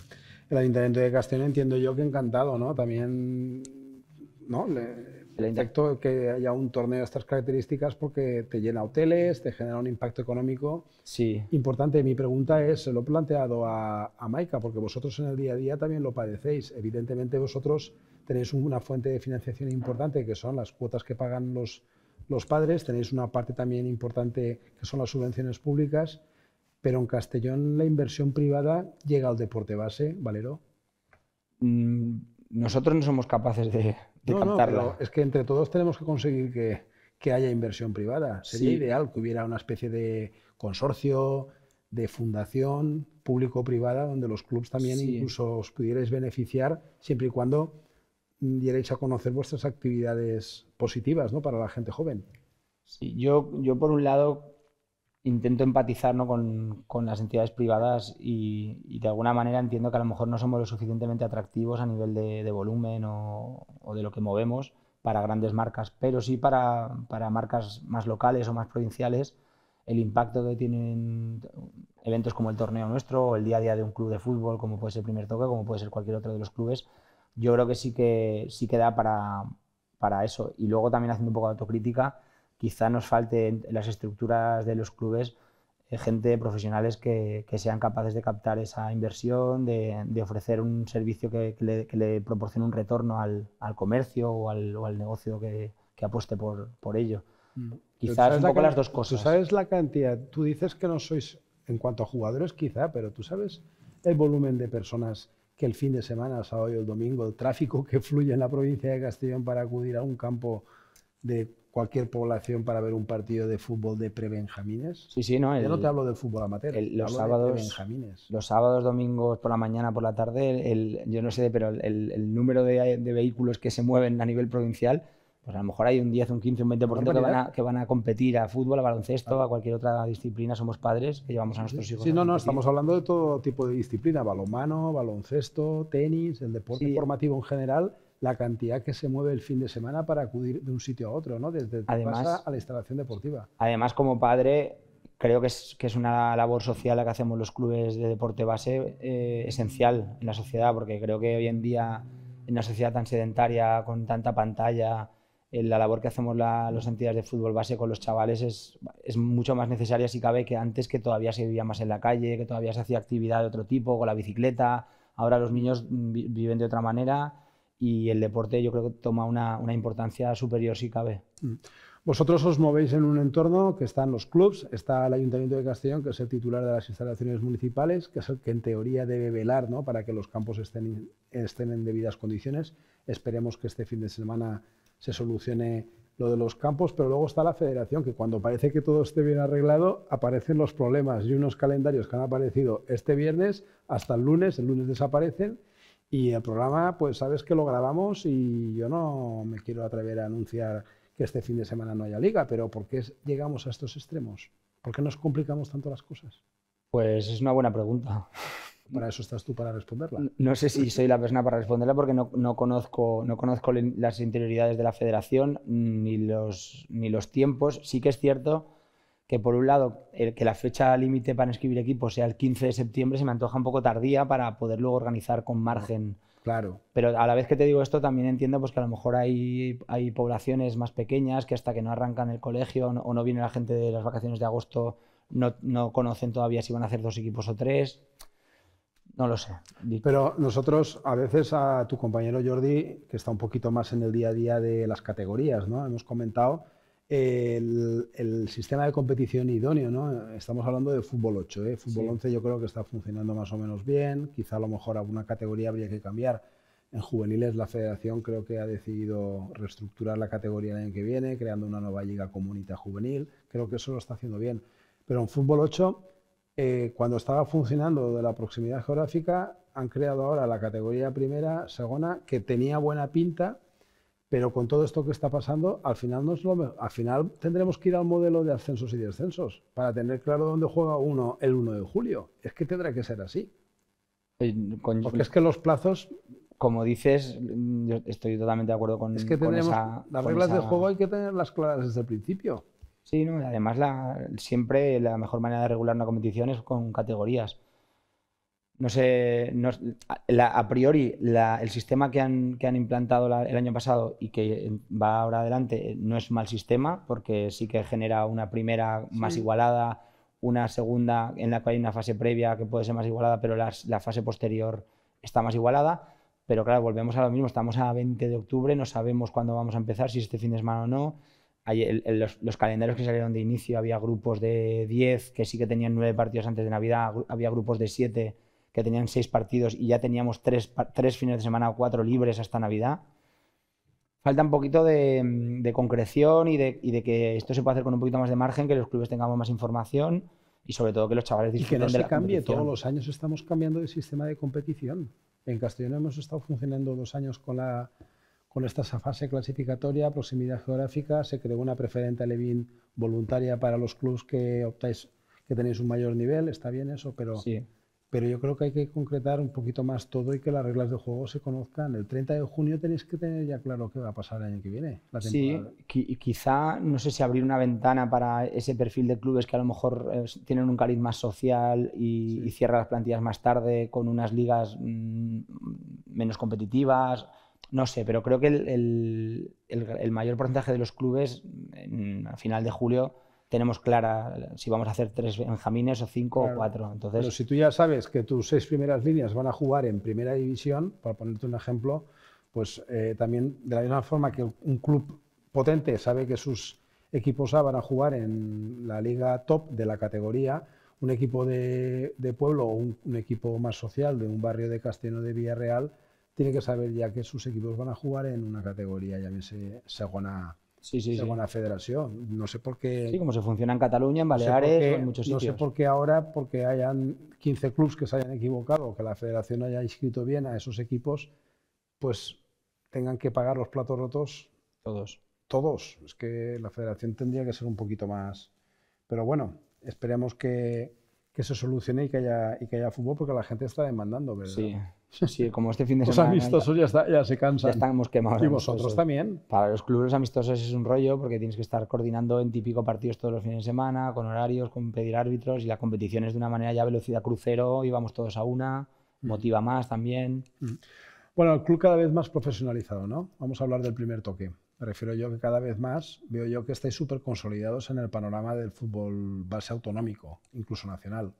El Ayuntamiento de Castellón entiendo yo que encantado, ¿no? También, ¿no? el que haya un torneo de estas características porque te llena hoteles, te genera un impacto económico importante. Mi pregunta es, se lo he planteado a, a Maika, porque vosotros en el día a día también lo padecéis. Evidentemente vosotros tenéis una fuente de financiación importante que son las cuotas que pagan los, los padres, tenéis una parte también importante que son las subvenciones públicas, pero en Castellón la inversión privada llega al deporte base, Valero. Mm, nosotros no somos capaces de, de no, es que entre todos tenemos que conseguir que, haya inversión privada. Sería ideal que hubiera una especie de consorcio, de fundación público-privada, donde los clubs también incluso os pudierais beneficiar, siempre y cuando dierais a conocer vuestras actividades positivas ¿no? para la gente joven. Sí, yo, yo por un lado intento empatizar con, las entidades privadas y, de alguna manera entiendo que a lo mejor no somos lo suficientemente atractivos a nivel de, volumen o, de lo que movemos para grandes marcas, pero sí para, marcas más locales o más provinciales, el impacto que tienen eventos como el torneo nuestro o el día a día de un club de fútbol, como puede ser el primer toque, como puede ser cualquier otro de los clubes, yo creo que sí que, sí da para, para eso. Y luego también haciendo un poco de autocrítica, quizá nos falte en las estructuras de los clubes eh, gente profesionales que, sean capaces de captar esa inversión, de, ofrecer un servicio que, le, proporcione un retorno al, comercio o al, al, negocio que, apueste por, por ello. Mm. Quizás un poco las dos cosas. Tú sabes la cantidad, tú dices que no sois, en cuanto a jugadores quizá, pero tú sabes el volumen de personas que el fin de semana, el sábado y el domingo, el tráfico que fluye en la provincia de Castellón para acudir a un campo de cualquier población para ver un partido de fútbol de prebenjamines. Sí, sí, no. El, no te hablo del fútbol amateur. los sábados, los sábados, domingos por la mañana, por la tarde, el, yo no sé, pero el, número de, vehículos que se mueven a nivel provincial, pues a lo mejor hay un 10, un 15, un 20% que van, a, que van a competir a fútbol, a baloncesto, ah. a cualquier otra disciplina. Somos padres que llevamos a nuestros hijos. Sí, no, no, estamos hablando de todo tipo de disciplina, balonmano, baloncesto, tenis, el deporte informativo formativo en general la cantidad que se mueve el fin de semana para acudir de un sitio a otro, ¿no? Desde además, a la instalación deportiva. Además, como padre, creo que es, una labor social la que hacemos los clubes de deporte base eh, esencial en la sociedad, porque creo que hoy en día, en una sociedad tan sedentaria, con tanta pantalla, eh, la labor que hacemos los las entidades de fútbol base con los chavales es, es, mucho más necesaria, si cabe, que antes, que todavía se vivía más en la calle, que todavía se hacía actividad de otro tipo, con la bicicleta. Ahora los niños viven de otra manera y el deporte yo creo que toma una, importancia superior si cabe. Mm. Vosotros os movéis en un entorno que están los clubs, está el Ayuntamiento de Castellón, que es el titular de las instalaciones municipales, que es el que en teoría debe velar para que los campos estén, estén en debidas condiciones. Esperemos que este fin de semana se solucione lo de los campos, pero luego está la federación, que cuando parece que todo esté bien arreglado, aparecen los problemas y unos calendarios que han aparecido este viernes hasta el lunes, el lunes desaparecen y el programa, pues sabes que lo grabamos y yo no me quiero atrever a anunciar que este fin de semana no haya liga, pero ¿por qué llegamos a estos extremos? ¿Por qué nos complicamos tanto las cosas? Pues es una buena pregunta. Para eso estás tú para responderla. No, sé si soy la persona para responderla porque no, conozco, no conozco las interioridades de la federación ni los, ni los tiempos. Sí que es cierto que por un lado, que la fecha límite para inscribir equipos sea el 15 de septiembre se me antoja un poco tardía para poder luego organizar con margen. Claro. Pero a la vez que te digo esto, también entiendo pues, que a lo mejor hay, hay poblaciones más pequeñas que hasta que no arrancan el colegio o no viene la gente de las vacaciones de agosto, no, no conocen todavía si van a hacer dos equipos o tres. No lo sé. Pero nosotros a veces a tu compañero Jordi, que está un poquito más en el día a día de las categorías, ¿no? Hemos comentado el, sistema de competición idóneo, ¿no? Estamos hablando de fútbol 8, ¿eh? Fútbol 11 yo creo que está funcionando más o menos bien, quizá a lo mejor alguna categoría habría que cambiar. En juveniles la federación creo que ha decidido reestructurar la categoría el año que viene, creando una nueva liga comunita juvenil, creo que eso lo está haciendo bien. Pero en fútbol 8, eh, cuando estaba funcionando de la proximidad geográfica, han creado ahora la categoría primera, segunda, que tenía buena pinta, pero con todo esto que está pasando, al final, no lo al final tendremos que ir al modelo de ascensos y descensos para tener claro dónde juega uno el 1 de julio. Es que tendrá que ser así. Porque es que los plazos como dices, estoy totalmente de acuerdo con. esa, las reglas de juego hay que tenerlas claras desde el principio. Sí, ¿no? además siempre la mejor manera de regular una competición es con categorías no sé, a priori el sistema que han, implantado el año pasado y que va ahora adelante eh, no es mal sistema porque sí que genera una primera más igualada, una segunda en la cual hay una fase previa que puede ser más igualada, pero la fase posterior está más igualada. Pero claro, volvemos a lo mismo, estamos a 20 de octubre, no sabemos cuándo vamos a empezar, si este fin de semana o no. Hay los, los, calendarios que salieron de inicio había grupos de 10 que sí que tenían 9 partidos antes de Navidad, había grupos de 7 que tenían seis partidos y ya teníamos tres, tres fines de semana o cuatro libres hasta Navidad. Falta un poquito de, concreción y de, que esto se pueda hacer con un poquito más de margen, que los clubes tengamos más información y sobre todo que los chavales disfruten y que no se cambie, todos los años estamos cambiando de sistema de competición. En Castellón hemos estado funcionando dos años con la con esta fase clasificatoria, proximidad geográfica, se creó una preferente Levin voluntaria para los clubes que optáis, que tenéis un mayor nivel, está bien eso, pero pero yo creo que hay que concretar un poquito más todo y que las reglas de juego se conozcan. El 30 de junio tenéis que tener ya claro qué va a pasar el año que viene. sí, quizá, no sé si abrir una ventana para ese perfil de clubes que a lo mejor eh, tienen un cariz más social y, cierran las plantillas más tarde con unas ligas mm, menos competitivas. No sé, pero creo que el, mayor porcentaje de los clubes a final de julio tenemos clara si vamos a hacer tres benjamines o cinco o cuatro. Entonces, Pero si tú ya sabes que tus seis primeras líneas van a jugar en primera división, para ponerte un ejemplo, pues eh, también de la misma forma que un club potente sabe que sus equipos A van a jugar en la liga top de la categoría, un equipo de, pueblo o un, equipo más social de un barrio de Castellano de Villarreal tiene que saber ya que sus equipos van a jugar en una categoría, ya según A. Sí, sí, según la federación. No sé por qué. Sí, como se funciona en Cataluña, en Baleares, en muchos sitios. No sé por qué ahora, porque hayan 15 clubes que se hayan equivocado o que la federación haya inscrito bien a esos equipos, pues tengan que pagar los platos rotos. Todos. Todos. Es que la federación tendría que ser un poquito más. Pero bueno, esperemos que, se solucione y que, haya, y que haya fútbol porque la gente está demandando, ¿verdad? Sí. Sí, como este fin de *laughs* semana. Los amistosos ya, ya, se cansan. Ya estamos quemados. Y vosotros también. Para los clubes amistosos es un rollo porque tienes que estar coordinando en típico partidos todos los fines de semana, con horarios, con pedir árbitros y la competición es de una manera ya velocidad crucero, íbamos todos a una, mm. motiva más también. Mm. Bueno, el club cada vez más profesionalizado, ¿no? Vamos a hablar del primer toque. Me refiero yo que cada vez más veo yo que estáis súper consolidados en el panorama del fútbol base autonómico, incluso nacional.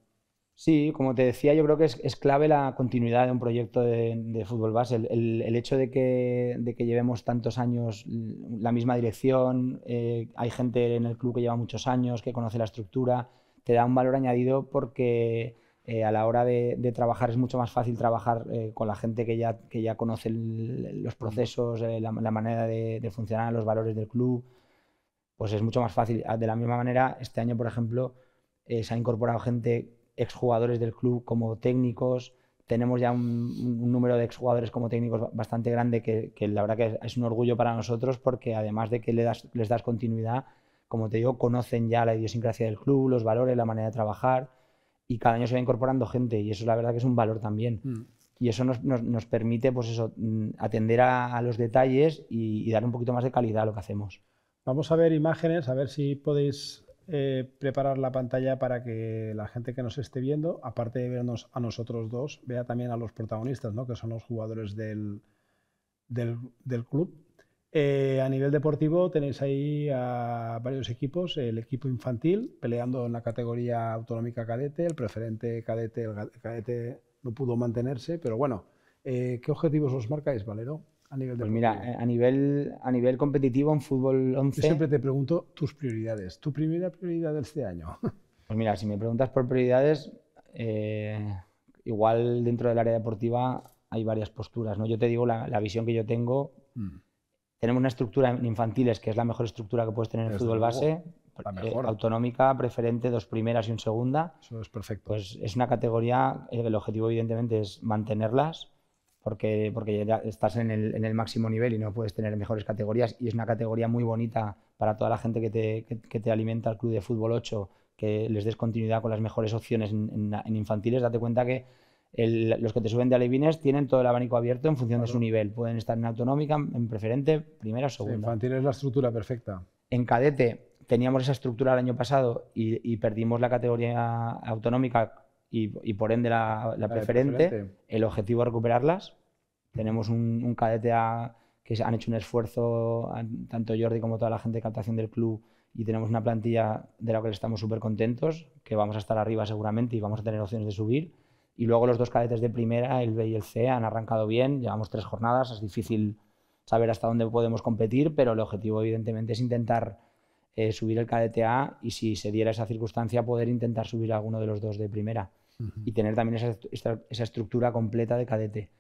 Sí, como te decía, yo creo que es, clave la continuidad de un proyecto de, fútbol base. El, hecho de que, llevemos tantos años la misma dirección, eh, hay gente en el club que lleva muchos años, que conoce la estructura, te da un valor añadido porque eh, a la hora de, trabajar es mucho más fácil trabajar eh, con la gente que ya, que ya conoce los procesos, la, manera de, funcionar, los valores del club, pues es mucho más fácil. Ah, de la misma manera, este año, por ejemplo, se ha incorporado gente exjugadores del club como técnicos. Tenemos ya un, número de exjugadores como técnicos bastante grande que, la verdad que es un orgullo para nosotros porque además de que les das continuidad, como te digo, conocen ya la idiosincrasia del club, los valores, la manera de trabajar y cada año se va incorporando gente y eso la verdad que es un valor también. Mm. Y eso nos, permite pues eso, mm, atender a, los detalles y dar un poquito más de calidad a lo que hacemos. Vamos a ver imágenes, a ver si podéis eh, preparar la pantalla para que la gente que nos esté viendo, aparte de vernos a nosotros dos, vea también a los protagonistas, ¿no? que son los jugadores del, club. Eh, a nivel deportivo tenéis ahí a varios equipos, el equipo infantil peleando en la categoría autonómica cadete, el preferente cadete, el cadete no pudo mantenerse, pero bueno, eh, ¿qué objetivos os marcáis, Valero? Pues mira, eh, a nivel, a nivel competitivo en fútbol 11... Yo siempre te pregunto tus prioridades. ¿Tu primera prioridad de este año? *laughs* Pues mira, si me preguntas por prioridades, eh, igual dentro del área deportiva hay varias posturas. ¿no? Yo te digo la, visión que yo tengo. Mm. Tenemos una estructura en infantiles que es la mejor estructura que puedes tener en el fútbol base. La mejor. autonómica, preferente, dos primeras y una segunda. Eso es perfecto. Pues es una categoría, el objetivo evidentemente es mantenerlas porque, ya estás en el, máximo nivel y no puedes tener mejores categorías. Y es una categoría muy bonita para toda la gente que te, alimenta el Club de Fútbol 8, que les des continuidad con las mejores opciones en, infantiles. Date cuenta que los que te suben de alevines tienen todo el abanico abierto en función de su nivel. Pueden estar en autonómica, en preferente, primera o segunda. En infantil es la estructura perfecta. En cadete teníamos esa estructura el año pasado y, y perdimos la categoría autonómica y, por ende la, preferente, el objetivo es recuperarlas. Tenemos un, un cadete a, que han hecho un esfuerzo, tanto Jordi como toda la gente de captación del club, y tenemos una plantilla de la que estamos súper contentos, que vamos a estar arriba seguramente y vamos a tener opciones de subir. Y luego los dos cadetes de primera, el B y el C, han arrancado bien, llevamos tres jornadas, es difícil saber hasta dónde podemos competir, pero el objetivo evidentemente es intentar eh, subir el cadete A y si se diera esa circunstancia poder intentar subir alguno de los dos de primera y tener también esa, esa, estructura completa de cadete.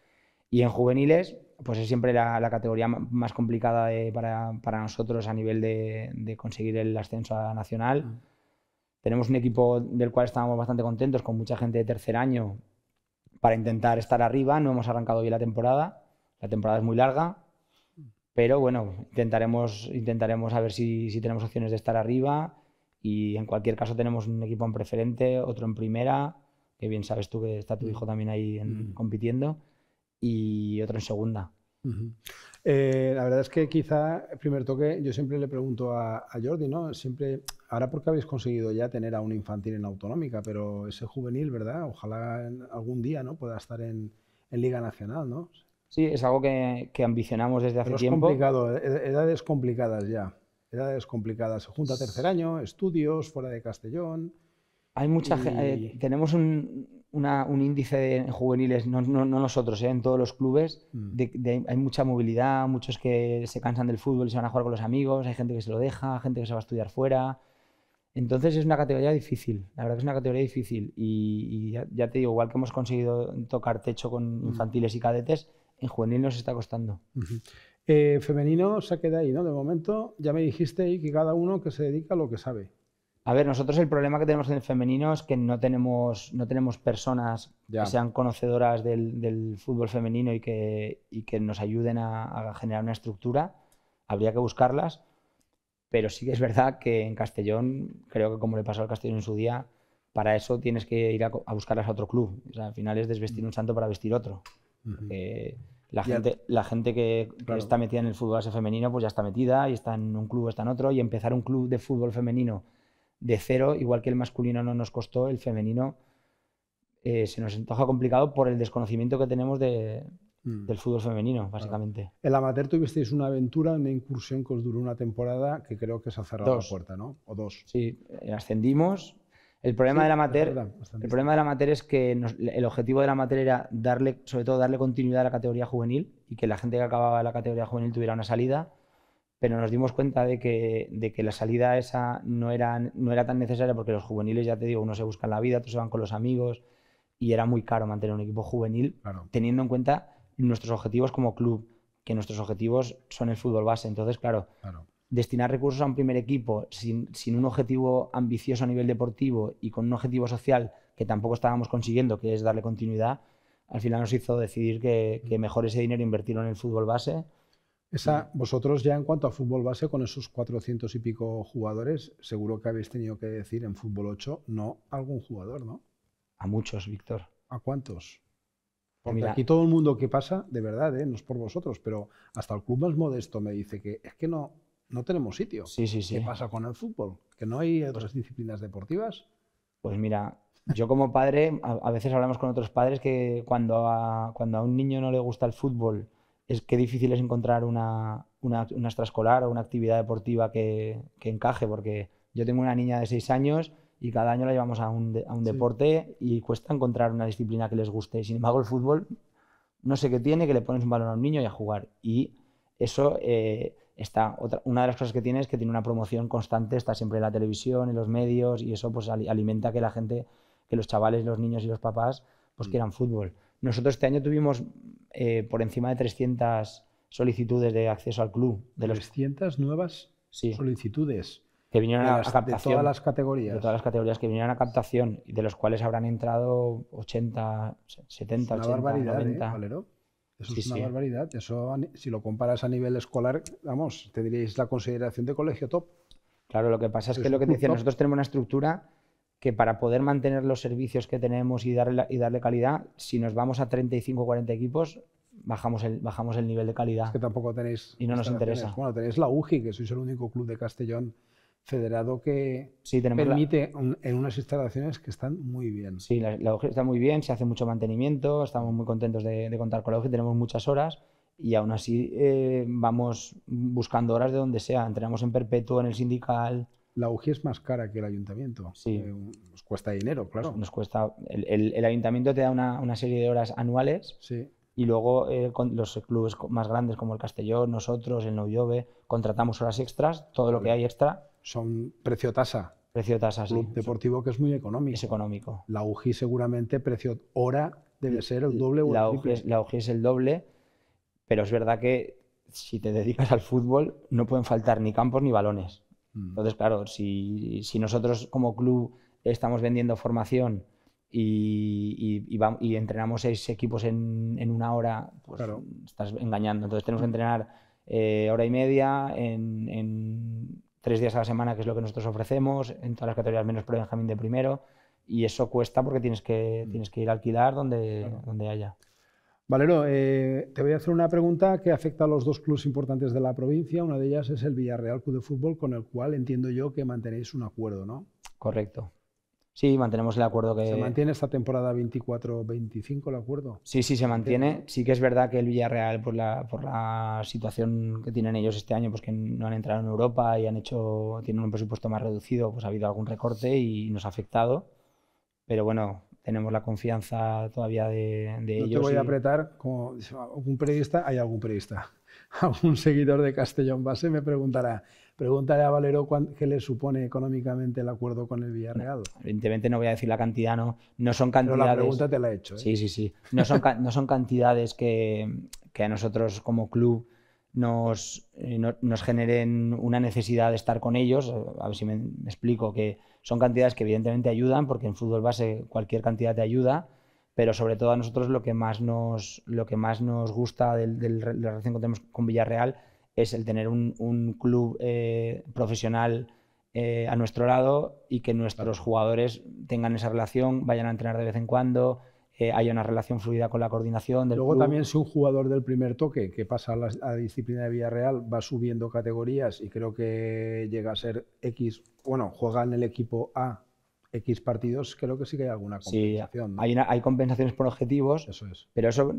Y en juveniles, pues es siempre la, categoría más complicada para, para, nosotros a nivel de, conseguir el ascenso a nacional. Tenemos un equipo del cual estábamos bastante contentos, con mucha gente de tercer año, para intentar estar arriba. No hemos arrancado bien la temporada, la temporada es muy larga, pero bueno, intentaremos, intentaremos a ver si, si, tenemos opciones de estar arriba y en cualquier caso tenemos un equipo en preferente, otro en primera que bien sabes tú que está tu hijo mm. también ahí mm. compitiendo, y otro en segunda. Eh, la verdad es que quizá primer toque, yo siempre le pregunto a, Jordi, ¿no? Siempre, ahora porque habéis conseguido ya tener a un infantil en autonómica, pero ese juvenil, ¿verdad? Ojalá algún día, ¿no? Pueda estar en, Liga Nacional, ¿no? Sí, es algo que, ambicionamos desde hace tiempo. es complicado, eh, eh, edades complicadas ya, edades complicadas. junta tercer año, estudios, fuera de Castellón. Hay mucha eh, tenemos un, índice de juveniles, no, no, nosotros, eh, en todos los clubes, mm. hay mucha movilidad, muchos que se cansan del fútbol y se van a jugar con los amigos, hay gente que se lo deja, gente que se va a estudiar fuera. Entonces es una categoría difícil, la verdad que es una categoría difícil. Y, ya, te digo, igual que hemos conseguido tocar techo con mm. infantiles y cadetes, en juvenil nos está costando. Eh, femenino se queda ahí, ¿no? De momento ya me dijiste que cada uno que se dedica a lo que sabe. A ver, nosotros el problema que tenemos en el femenino es que no tenemos, no tenemos personas que sean conocedoras del, fútbol femenino y que, que nos ayuden a, generar una estructura. Habría que buscarlas, pero sí que es verdad que en Castellón, creo que como le pasó al Castellón en su día, para eso tienes que ir a, buscarlas a otro club. O sea, al final es desvestir mm. un santo para vestir otro. la gente, la gente que, está metida en el fútbol femenino, pues ya está metida y está en un club, o está en otro, y empezar un club de fútbol femenino de cero, igual que el masculino no nos costó, el femenino eh, se nos antoja complicado por el desconocimiento que tenemos mm. del fútbol femenino, básicamente. El amateur tuvisteis una aventura, una incursión que os duró una temporada que creo que se ha cerrado dos. la puerta, ¿no? O dos. Sí, eh, ascendimos. El problema, del amateur, el problema del amateur es que el objetivo del amateur era darle, sobre todo darle continuidad a la categoría juvenil y que la gente que acababa la categoría juvenil tuviera una salida pero nos dimos cuenta de que, la salida esa no era, no era tan necesaria porque los juveniles, ya te digo, uno se buscan la vida, otros se van con los amigos y era muy caro mantener un equipo juvenil teniendo en cuenta nuestros objetivos como club, que nuestros objetivos son el fútbol base. Entonces, claro, destinar recursos a un primer equipo sin, un objetivo ambicioso a nivel deportivo y con un objetivo social que tampoco estábamos consiguiendo, que es darle continuidad, al final nos hizo decidir que, que mm. mejor ese dinero invertirlo en el fútbol base esa, vosotros ya en cuanto a fútbol base, con esos 400 y pico jugadores, seguro que habéis tenido que decir en fútbol 8 no a algún jugador, ¿no? A muchos, Víctor. ¿A cuántos? Porque aquí todo el mundo que pasa, de verdad, ¿eh? no es por vosotros, pero hasta el club más modesto me dice que es que no, no tenemos sitio. Sí, sí, sí. ¿Qué pasa con el fútbol? ¿Que no hay otras pues disciplinas deportivas? Pues mira, yo como padre, a, veces hablamos con otros padres que cuando cuando a un niño no le gusta el fútbol es que difícil es encontrar una, una, una extraescolar o una actividad deportiva que, encaje, porque yo tengo una niña de seis años y cada año la llevamos a un, deporte y cuesta encontrar una disciplina que les guste. Sin embargo, el fútbol no sé qué tiene, que le pones un balón a un niño y a jugar. Y eso eh, está, una de las cosas que tiene es que tiene una promoción constante, está siempre en la televisión, en los medios y eso pues alimenta que la gente, que los chavales, los niños y los papás pues mm. quieran fútbol. Nosotros este año tuvimos eh, por encima de 300 solicitudes de acceso al club. De 300 nuevas solicitudes. Que vinieron a captación. De todas las categorías. De todas las categorías que vinieron a captación, y de los cuales habrán entrado 80, 70, 80, 90. Eso es una ¿eh, barbaridad. Eso, si lo comparas a nivel escolar, vamos, te diréis la consideración de colegio top. Claro, lo que pasa es, que lo que te decía, nosotros tenemos una estructura que para poder mantener los servicios que tenemos y darle, y darle calidad, si nos vamos a 35 o 40 equipos, bajamos el, bajamos el nivel de calidad. que tampoco tenéis... Y no nos interesa. Bueno, tenéis la UGI, que sois el único club de Castellón federado que sí, permite en unas instalaciones que están muy bien. Sí, la, UJI está muy bien, se hace mucho mantenimiento, estamos muy contentos de, contar con la UGI, tenemos muchas horas y aún así eh, vamos buscando horas de donde sea, entrenamos en perpetuo, en el sindical, la UGI es más cara que el ayuntamiento. Sí. Eh, nos cuesta dinero, claro. Nos cuesta. El, ayuntamiento te da una, serie de horas anuales. Sí. Y luego eh, con los clubes más grandes como el Castellón, nosotros, el noviobe contratamos horas extras, todo lo que hay extra. Son precio tasa. Precio tasa, sí. deportivo que es muy económico. Es económico. La UGI seguramente precio hora debe ser el doble o el triple. la UGI es el doble, pero es verdad que si te dedicas al fútbol no pueden faltar ni campos ni balones. Mm. Entonces, claro, si, nosotros como club estamos vendiendo formación y, entrenamos seis equipos en, una hora, pues estás engañando. Entonces tenemos que entrenar eh, hora y media en, tres días a la semana, que es lo que nosotros ofrecemos, en todas las categorías menos pro Benjamín de primero. Y eso cuesta porque tienes que, mm. tienes que ir a alquilar donde, donde haya. Valero, eh, te voy a hacer una pregunta que afecta a los dos clubes importantes de la provincia. Una de ellas es el Villarreal Club de Fútbol, con el cual entiendo yo que mantenéis un acuerdo, ¿no? Correcto. Sí, mantenemos el acuerdo que... ¿Se mantiene esta temporada 24-25 el acuerdo? Sí, sí, se mantiene. Sí que es verdad que el Villarreal, por la, la situación que tienen ellos este año, pues que no han entrado en Europa y han hecho, tienen un presupuesto más reducido, pues ha habido algún recorte y nos ha afectado. Pero bueno, tenemos la confianza todavía de, de no Te voy a apretar, como un periodista, hay algún periodista, *laughs* algún seguidor de Castellón Base me preguntará, preguntaré a Valero qué le supone económicamente el acuerdo con el Villarreal. evidentemente no voy a decir la cantidad, no, no son cantidades... la pregunta te la he hecho. ¿eh? Sí, sí, sí. No son, no son cantidades que, que a nosotros como club eh, nos, generen una necesidad de estar con ellos. A ver si me, explico, que son cantidades que evidentemente ayudan, porque en fútbol base cualquier cantidad te ayuda, pero sobre todo a nosotros lo que más nos, gusta de la relación que tenemos con Villarreal es el tener un, club eh, profesional eh, a nuestro lado y que nuestros jugadores tengan esa relación, vayan a entrenar de vez en cuando, hay una relación fluida con la coordinación del Luego también si un jugador del primer toque que pasa a la, disciplina de Villarreal va subiendo categorías y creo que llega a ser X, bueno, juega en el equipo A X partidos, creo que sí que hay alguna compensación. Sí, hay, compensaciones por objetivos, eso es. pero eso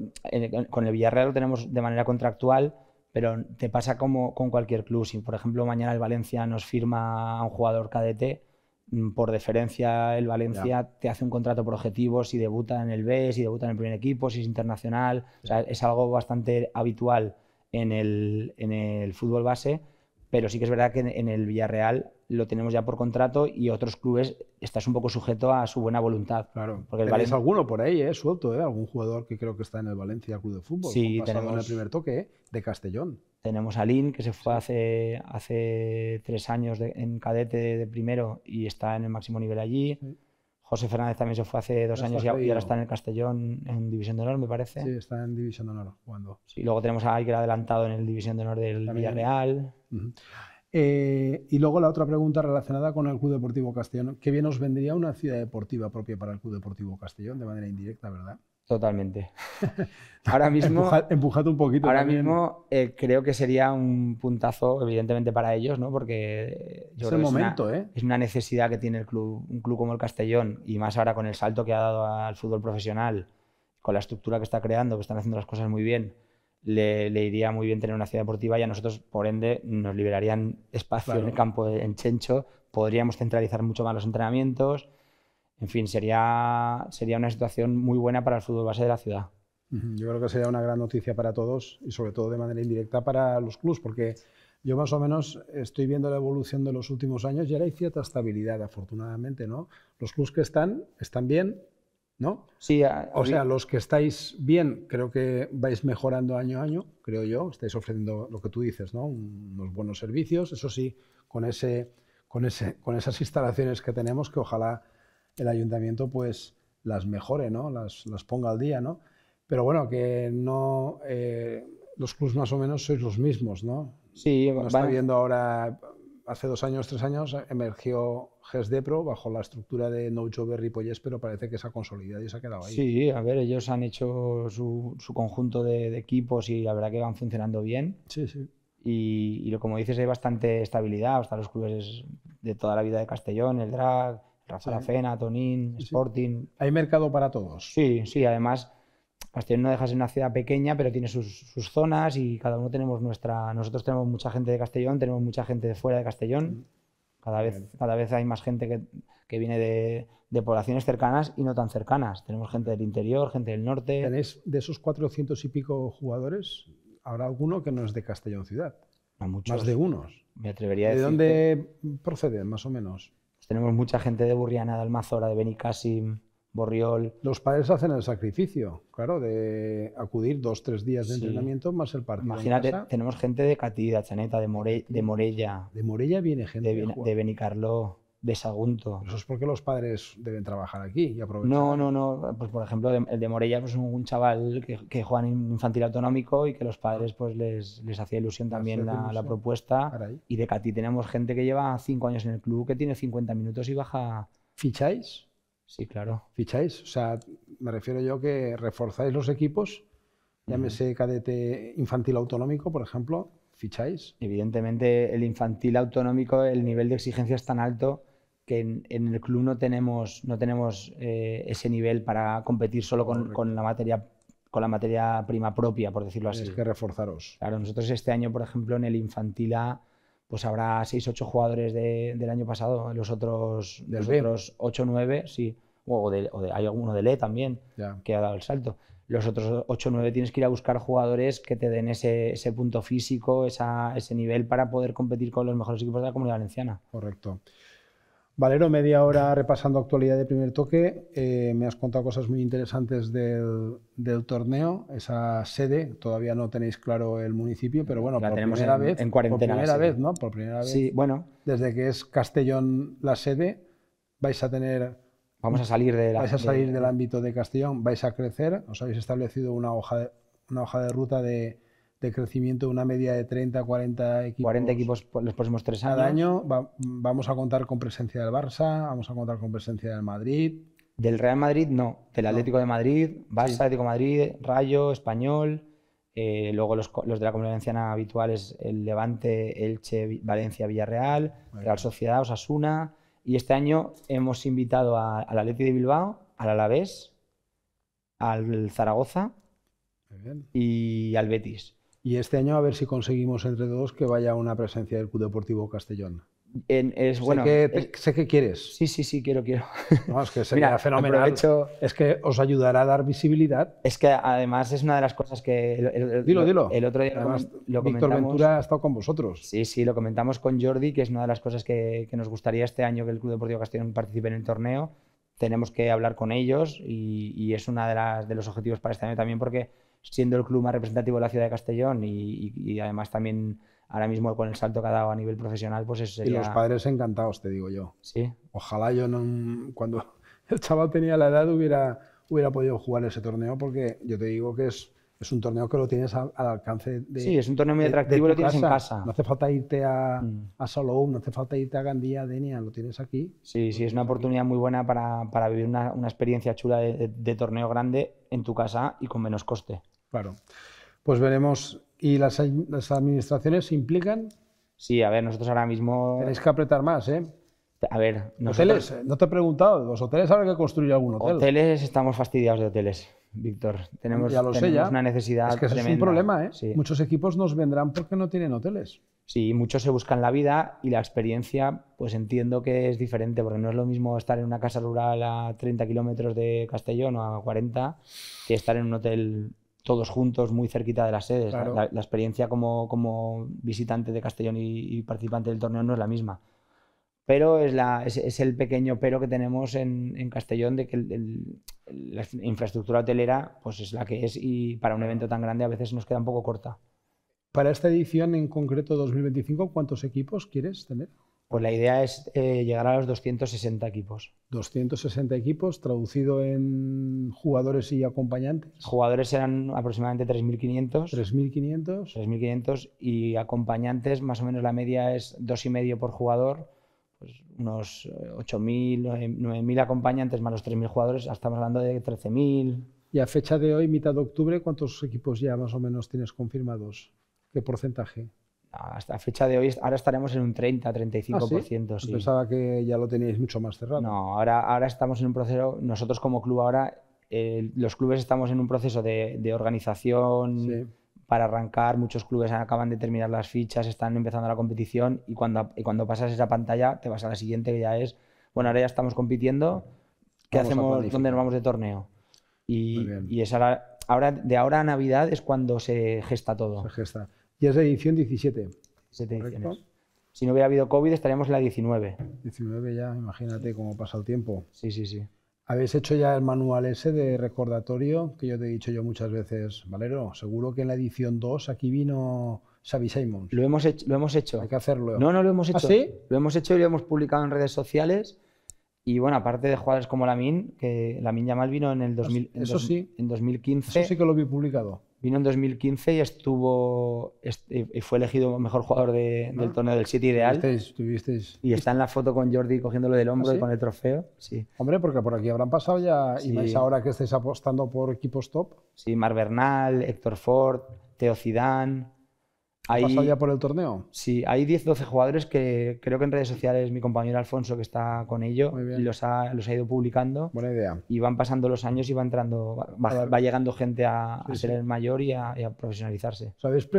con el Villarreal lo tenemos de manera contractual, pero te pasa como con cualquier club. Si, por ejemplo, mañana el Valencia nos firma a un jugador KDT, Mm, por deferencia, el Valencia te hace un contrato por objetivos si debuta en el B, si debuta en el primer equipo, si es internacional. es algo bastante habitual en el, en el, fútbol base, pero sí que es verdad que en, el Villarreal lo tenemos ya por contrato y otros clubes estás un poco sujeto a su buena voluntad. Claro, porque el alguno por ahí, es ¿eh? suelto, ¿eh? algún jugador que creo que está en el Valencia Club de Fútbol. Sí, tenemos... en el primer toque, ¿eh? de Castellón. Tenemos a Lin, que se fue hace, tres años en cadete de, primero y está en el máximo nivel allí. José Fernández también se fue hace dos años y, ahora está en el Castellón en División de Honor, me parece. Sí, está en División de Honor jugando. Sí. Y luego tenemos a era adelantado en el División de Honor del Villarreal. Eh, y luego la otra pregunta relacionada con el Club Deportivo Castellón. ¿Qué bien os vendría una ciudad deportiva propia para el Club Deportivo Castellón de manera indirecta, verdad? Totalmente. *laughs* Ahora mismo. empujado un poquito. Ahora mismo eh, creo que sería un puntazo, evidentemente, para ellos, ¿no? Porque yo es el momento, ¿eh? es una, necesidad que tiene el club, un club como el Castellón, y más ahora con el salto que ha dado al fútbol profesional, con la estructura que está creando, que están haciendo las cosas muy bien. Le, iría muy bien tener una ciudad deportiva y a nosotros, por ende, nos liberarían espacio en el campo en Chencho, podríamos centralizar mucho más los entrenamientos, en fin, sería, sería una situación muy buena para el fútbol base de la ciudad. Yo creo que sería una gran noticia para todos y sobre todo de manera indirecta para los clubs, porque yo más o menos estoy viendo la evolución de los últimos años y ahora hay cierta estabilidad, afortunadamente, ¿no? Los clubs que están, están bien, ¿no? Sí. o sea, los que estáis bien, creo que vais mejorando año a año, creo yo, estáis ofreciendo lo que tú dices, ¿no? Unos buenos servicios, eso sí, con, ese, con, ese, con esas instalaciones que tenemos que ojalá el ayuntamiento pues las mejore, ¿no? Las, las ponga al día, ¿no? Pero bueno, que no... Eh, los clubs más o menos sois los mismos, ¿no? Sí, está viendo ahora... Hace dos años, tres años, emergió GESDEPRO bajo la estructura de no y Pollés, pero parece que se ha consolidado y se ha quedado ahí. Sí, a ver, ellos han hecho su, su conjunto de, equipos y la verdad que van funcionando bien. Sí, sí. Y, y como dices, hay bastante estabilidad, hasta los clubes de toda la vida de Castellón, el drag, Rafa Fena, Tonín, Sporting. Hay mercado para todos. Sí, sí, además Castellón no deja de ser una ciudad pequeña, pero tiene sus, zonas y cada uno tenemos nuestra. Nosotros tenemos mucha gente de Castellón, tenemos mucha gente de fuera de Castellón. Mm. Cada vez, cada vez hay más gente que, viene de, poblaciones cercanas y no tan cercanas. Tenemos gente del interior, gente del norte. ¿Tenéis de esos 400 y pico jugadores? ¿Habrá alguno que no es de Castellón Ciudad? Más de unos. Me atrevería a decir. ¿De dónde proceden, más o menos? Pues tenemos mucha gente de Burriana, de Almazora, de Benicassim, Borriol. Los padres hacen el sacrificio, claro, de acudir dos, tres días de entrenamiento más el partido. Imagínate, tenemos gente de Catida, Chaneta, de, Morella. De Morella viene gente. De, de Benicarló de Sagunto. Eso es porque los padres deben trabajar aquí y aprovechar. No, no, no. Pues por ejemplo, el de Morella es pues, un chaval que, juega en infantil autonómico y que los padres ah. pues les, hacía ilusión también la, la, propuesta. Y de Cati tenemos gente que lleva cinco años en el club, que tiene 50 minutos y baja. ¿Ficháis? Sí, claro. ¿Ficháis? O sea, me refiero yo que reforzáis los equipos, llámese cadete infantil autonómico, por ejemplo, ¿ficháis? Evidentemente, el infantil autonómico, el nivel de exigencia es tan alto que en, el club no tenemos, no tenemos eh, ese nivel para competir solo con, la materia con la materia prima propia, por decirlo así. Tienes que reforzaros. Claro, nosotros este año, por ejemplo, en el infantil A, pues habrá 6-8 jugadores de, del año pasado, los otros, los otros 8-9, sí, o, de, hay alguno de le también que ha dado el salto. Los otros 8-9 tienes que ir a buscar jugadores que te den ese, punto físico, ese nivel para poder competir con los mejores equipos de la comunidad valenciana. Correcto. Valero, media hora repasando actualidad de primer toque. Eh, me has contado cosas muy interesantes del, torneo, esa sede. Todavía no tenéis claro el municipio, pero bueno, por tenemos primera vez. En cuarentena. Por primera vez, ¿no? Por primera vez. Sí, bueno. Desde que es Castellón la sede, vais a tener. Vamos a salir, de a salir del ámbito de Castellón, vais a crecer, os habéis establecido una hoja una hoja de ruta de de crecimiento de una media de 30, 40 equipos. 40 equipos los próximos tres años. año vamos a contar con presencia del Barça, vamos a contar con presencia del Madrid. Del Real Madrid no, del Atlético de Madrid, Barça, Atlético de Madrid, Rayo, Español. Eh, luego los, de la Comunidad habituales, el Levante, Elche, Valencia, Villarreal, Real Sociedad, Osasuna. Y este año hemos invitado al Atlético de Bilbao, al Alavés, al Zaragoza y al Betis. Y este año a ver si conseguimos entre todos que vaya una presencia del Club Deportivo Castellón. es, sé, bueno, que, sé que quieres. Sí, sí, sí, quiero, quiero. No, es que *laughs* sería fenomenal. es que os ayudará a dar visibilidad. Es que además es una de las cosas que. El, dilo, dilo. El otro día además, lo Víctor Ventura ha estado con vosotros. Sí, sí, lo comentamos con Jordi, que es una de las cosas que, nos gustaría este año que el Club Deportivo Castellón participe en el torneo. Tenemos que hablar con ellos y, es uno de, las, de los objetivos para este año también, porque siendo el club más representativo de la ciudad de Castellón y, además también ahora mismo con el salto que ha dado a nivel profesional, pues eso Y los padres encantados, te digo yo. Sí. Ojalá yo no, cuando *laughs* el chaval tenía la edad hubiera, hubiera podido jugar ese torneo porque yo te digo que es, es un torneo que lo tienes al, alcance de... Sí, es un torneo muy atractivo, lo tienes en casa. No hace falta irte a, mm. a no hace falta irte a Gandía, a Denia, lo tienes aquí. Sí, sí, es una oportunidad muy buena para, vivir una, experiencia chula de torneo grande en tu casa y con menos coste. Claro. Pues veremos. ¿Y las, administraciones implican? Sí, a ver, nosotros ahora mismo. Tenéis que apretar más, ¿eh? A ver, nosotros... hoteles, eh, no te he preguntado, los hoteles habrá que construir algún hotel. Hoteles, estamos fastidiados de hoteles, Víctor. Tenemos, ya lo una necesidad. Es que es un problema, ¿eh? Muchos equipos nos vendrán porque no tienen hoteles. Sí, muchos se buscan la vida y la experiencia, pues entiendo que es diferente, porque no es lo mismo estar en una casa rural a 30 kilómetros de Castellón o a 40 que estar en un hotel todos juntos, muy cerquita de las sedes. La, experiencia como, visitante de Castellón y, participante del torneo no es la misma. Pero es, la, es, el pequeño pero que tenemos en, Castellón de que la infraestructura hotelera pues es la que es y para un evento tan grande a veces nos queda un poco corta. Para esta edición en concreto 2025, ¿cuántos equipos quieres tener? Pues la idea es eh, llegar a los 260 equipos. 260 equipos, traducido en jugadores y acompañantes. Jugadores eran aproximadamente 3.500. 3.500. 3.500 y acompañantes, más o menos la media es 2,5 por jugador, pues unos 8.000, eh, 9.000 acompañantes más los 3.000 jugadores, estamos hablando de 13.000. Y a fecha de hoy, mitad de octubre, ¿cuántos equipos ya más o menos tienes confirmados? ¿Qué porcentaje? hasta fecha de hoy, ahora estaremos en un 30-35%. Ah, pensaba que ya lo teníais mucho más cerrado. No, ahora, ahora estamos en un proceso, nosotros como club ahora, eh, los clubes estamos en un proceso de, organización para arrancar, muchos clubes acaban de terminar las fichas, están empezando la competición y cuando, cuando pasas esa pantalla te vas a la siguiente que ya es, bueno, ahora ya estamos compitiendo, ¿qué hacemos? ¿Dónde nos vamos de torneo? Y, ahora, de ahora a Navidad es cuando se gesta todo. Se gesta. Y es la edición 17. Si no hubiera habido COVID, estaríamos en la 19. 19 ya, imagínate cómo pasa el tiempo. Sí, sí, sí. Habéis hecho ya el manual ese de recordatorio que yo te he dicho yo muchas veces, Valero. Seguro que en la edición 2 aquí vino Xavi Simons. Lo hemos hecho. Lo hemos hecho. Hay que hacerlo. No, no lo hemos ¿Ah, hecho. ¿Ah, sí? Lo hemos hecho y lo hemos publicado en redes sociales. Y bueno, aparte de jugadores como Lamin, que Lamin mal vino en el 2000, Eso sí. en 2015. Eso sí que lo vi publicado. Vino en 2015 y estuvo y fue elegido mejor jugador del ah. torneo del City de Tuvisteis, Y está en la foto con Jordi cogiéndolo del hombro ¿Ah, y con el trofeo. Sí. Hombre, porque por aquí habrán pasado ya y más ahora que estáis apostando por equipos top. Sí, Mar Bernal, Héctor Ford, Teo Zidane, hay, pasado ya por el torneo? Sí, hay 10-12 jugadores que creo que en redes sociales mi compañero Alfonso, que está con ello, los ha, los ha, ido publicando. Buena idea. Y van pasando los años y va entrando, va, llegando gente a, ser el mayor y a, profesionalizarse. ¿Os habéis,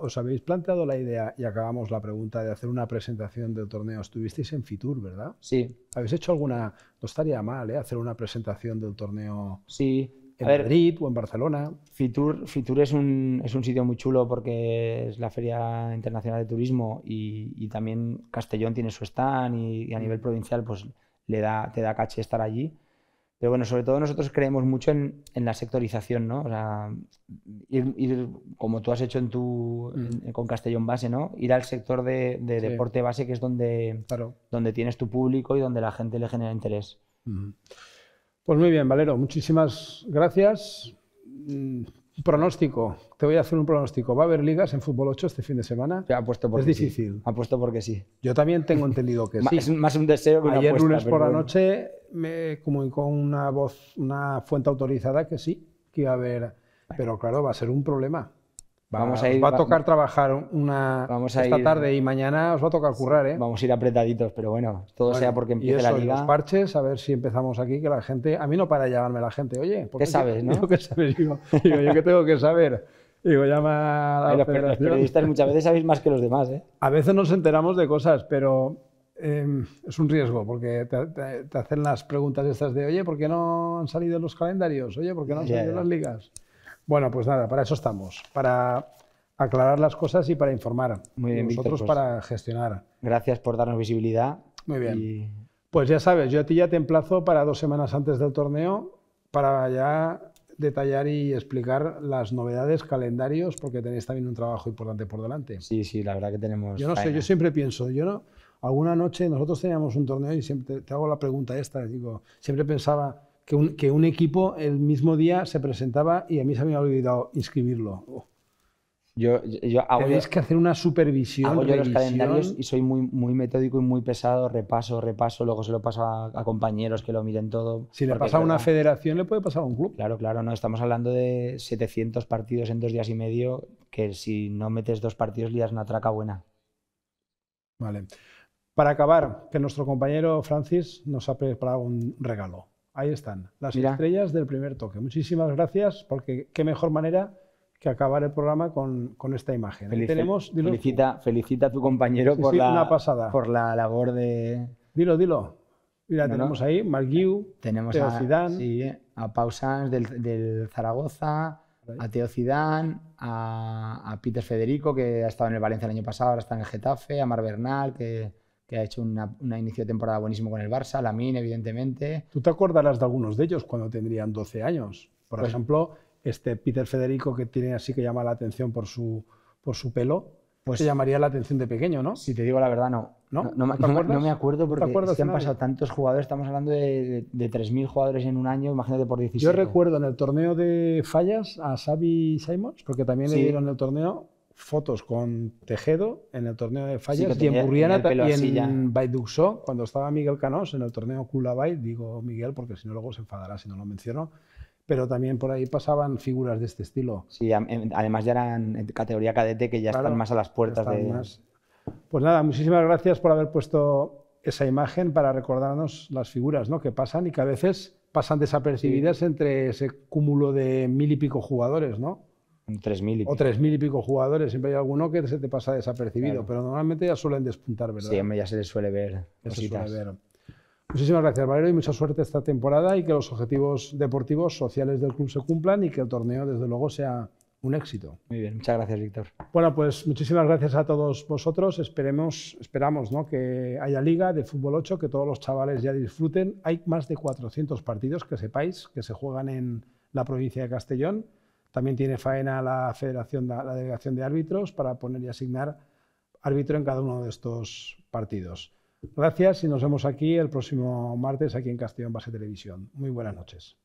¿Os habéis planteado la idea, y acabamos la pregunta, de hacer una presentación del torneo? Estuvisteis en Fitur, ¿verdad? Sí. ¿Habéis hecho alguna, no estaría mal, ¿eh? hacer una presentación del torneo? Sí, en a Madrid o en Barcelona. Fitur, Fitur es, un, es un sitio muy chulo porque es la Feria Internacional de Turismo y, también Castellón tiene su stand y, a nivel mm. provincial pues le da, te da caché estar allí. Pero bueno, sobre todo nosotros creemos mucho en, la sectorización, ¿no? O sea, ir, como tú has hecho en tu, mm. con Castellón Base, ¿no? Ir al sector de, deporte base, que es donde, donde tienes tu público y donde la gente le genera interés. Pues muy bien, Valero, muchísimas gracias. Mm, pronóstico, te voy a hacer un pronóstico. ¿Va a haber ligas en fútbol 8 este fin de semana? Te apuesto porque es difícil. Apuesto porque sí. Yo también tengo entendido que *laughs* sí. Es más un deseo que una Ayer lunes por la noche me comunicó una voz, una fuente autorizada que sí, que iba a haber. Pero claro, va a ser un problema. Vamos a ir, va a tocar trabajar una esta tarde y mañana os va a tocar currar, ¿eh? Vamos a ir apretaditos, pero bueno, todo sea porque empiece la liga. Y los parches, a ver si empezamos aquí, que la gente, a mí no para llamarme la gente, oye, ¿qué, sabes, *laughs* no? ¿qué sabes? Digo, yo qué tengo que saber. Digo, llama a la los, los, periodistas muchas veces sabéis más que los demás, ¿eh? A veces nos enteramos de cosas, pero em, es un riesgo porque te, hacen las preguntas estas de, oye, ¿por qué no han salido los calendarios? Oye, ¿por qué no han salido las ligas? Bueno, pues nada, para eso estamos, para aclarar las cosas y para informar. Muy bien, Nosotros pues para gestionar. Gracias por darnos visibilidad. Muy bien. Pues ya sabes, yo a ti ya te emplazo para dos semanas antes del torneo para ya detallar y explicar las novedades, calendarios, porque tenéis también un trabajo importante por delante. Sí, sí, la verdad que tenemos. Yo no sé, yo siempre pienso, yo no. Alguna noche nosotros teníamos un torneo y siempre te hago la pregunta esta, digo, siempre pensaba, que un, equipo el mismo día se presentaba y a mí se me había olvidado inscribirlo. Oh. Yo, que hacer una supervisión. los calendarios y soy muy, muy metódico y muy pesado. Repaso, repaso, luego se lo paso a, compañeros que lo miren todo. Si le pasa a una federación, le puede pasar a un club. Claro, claro, no. Estamos hablando de 700 partidos en dos días y medio, que si no metes dos partidos, lías una traca buena. Vale. Para acabar, que nuestro compañero Francis nos ha preparado un regalo. Ahí están, las estrellas del primer toque. Muchísimas gracias, porque qué mejor manera que acabar el programa con, esta imagen. Felicita, felicita, a tu compañero por, la, por la labor de... Dilo, dilo. Mira, tenemos ahí Marguiu, tenemos a, Zidane. a Pau del, Zaragoza, a Teo Zidane, a, a, Peter Federico, que ha estado en el Valencia el año pasado, ahora está en el Getafe, a Mar Bernal, que que ha hecho una, una, inicio de temporada buenísimo con el Barça, Lamin, evidentemente. Tú te acordarás de algunos de ellos cuando tendrían 12 años. Por pues ejemplo, este Peter Federico, que tiene así que llama la atención por su, por su pelo. Pues se llamaría la atención de pequeño, ¿no? Si te digo la verdad, no. No, no, me acuerdo porque se han pasado tantos jugadores, estamos hablando de, de, 3.000 jugadores en un año, imagínate por 17. Yo recuerdo en el torneo de fallas a Xavi Simons, porque también le dieron el torneo, fotos con Tejedo en el torneo de fallas y en Burriana y en, Baiduxó, cuando estaba Miguel Canós en el torneo Kulabay, digo Miguel porque si no luego se enfadará si no lo menciono, pero también por ahí pasaban figuras de este estilo. Sí, em, además ya eran categoría cadete que ya están más a las puertas de... Pues nada, muchísimas gracias por haber puesto esa imagen para recordarnos las figuras ¿no? que pasan y que a veces pasan desapercibidas entre ese cúmulo de mil y pico jugadores, ¿no? 3.000 y pico. y pico jugadores, siempre hay alguno que se te pasa desapercibido, pero normalmente ya suelen despuntar, ¿verdad? Sí, ya se les suele ver. Muchísimas gracias, Valero, y mucha suerte esta temporada y que los objetivos deportivos, sociales del club se cumplan y que el torneo, desde luego, sea un éxito. Muy bien, muchas gracias, Víctor. Bueno, pues muchísimas gracias a todos vosotros. Esperemos, esperamos que haya liga de fútbol 8, que todos los chavales ya disfruten. Hay más de 400 partidos, que sepáis, que se juegan en la provincia de Castellón. También tiene faena la federación, la delegación de árbitros para poner y asignar árbitro en cada uno de estos partidos. Gracias y nos vemos aquí el próximo martes aquí en Castellón Base Televisión. Muy buenas noches.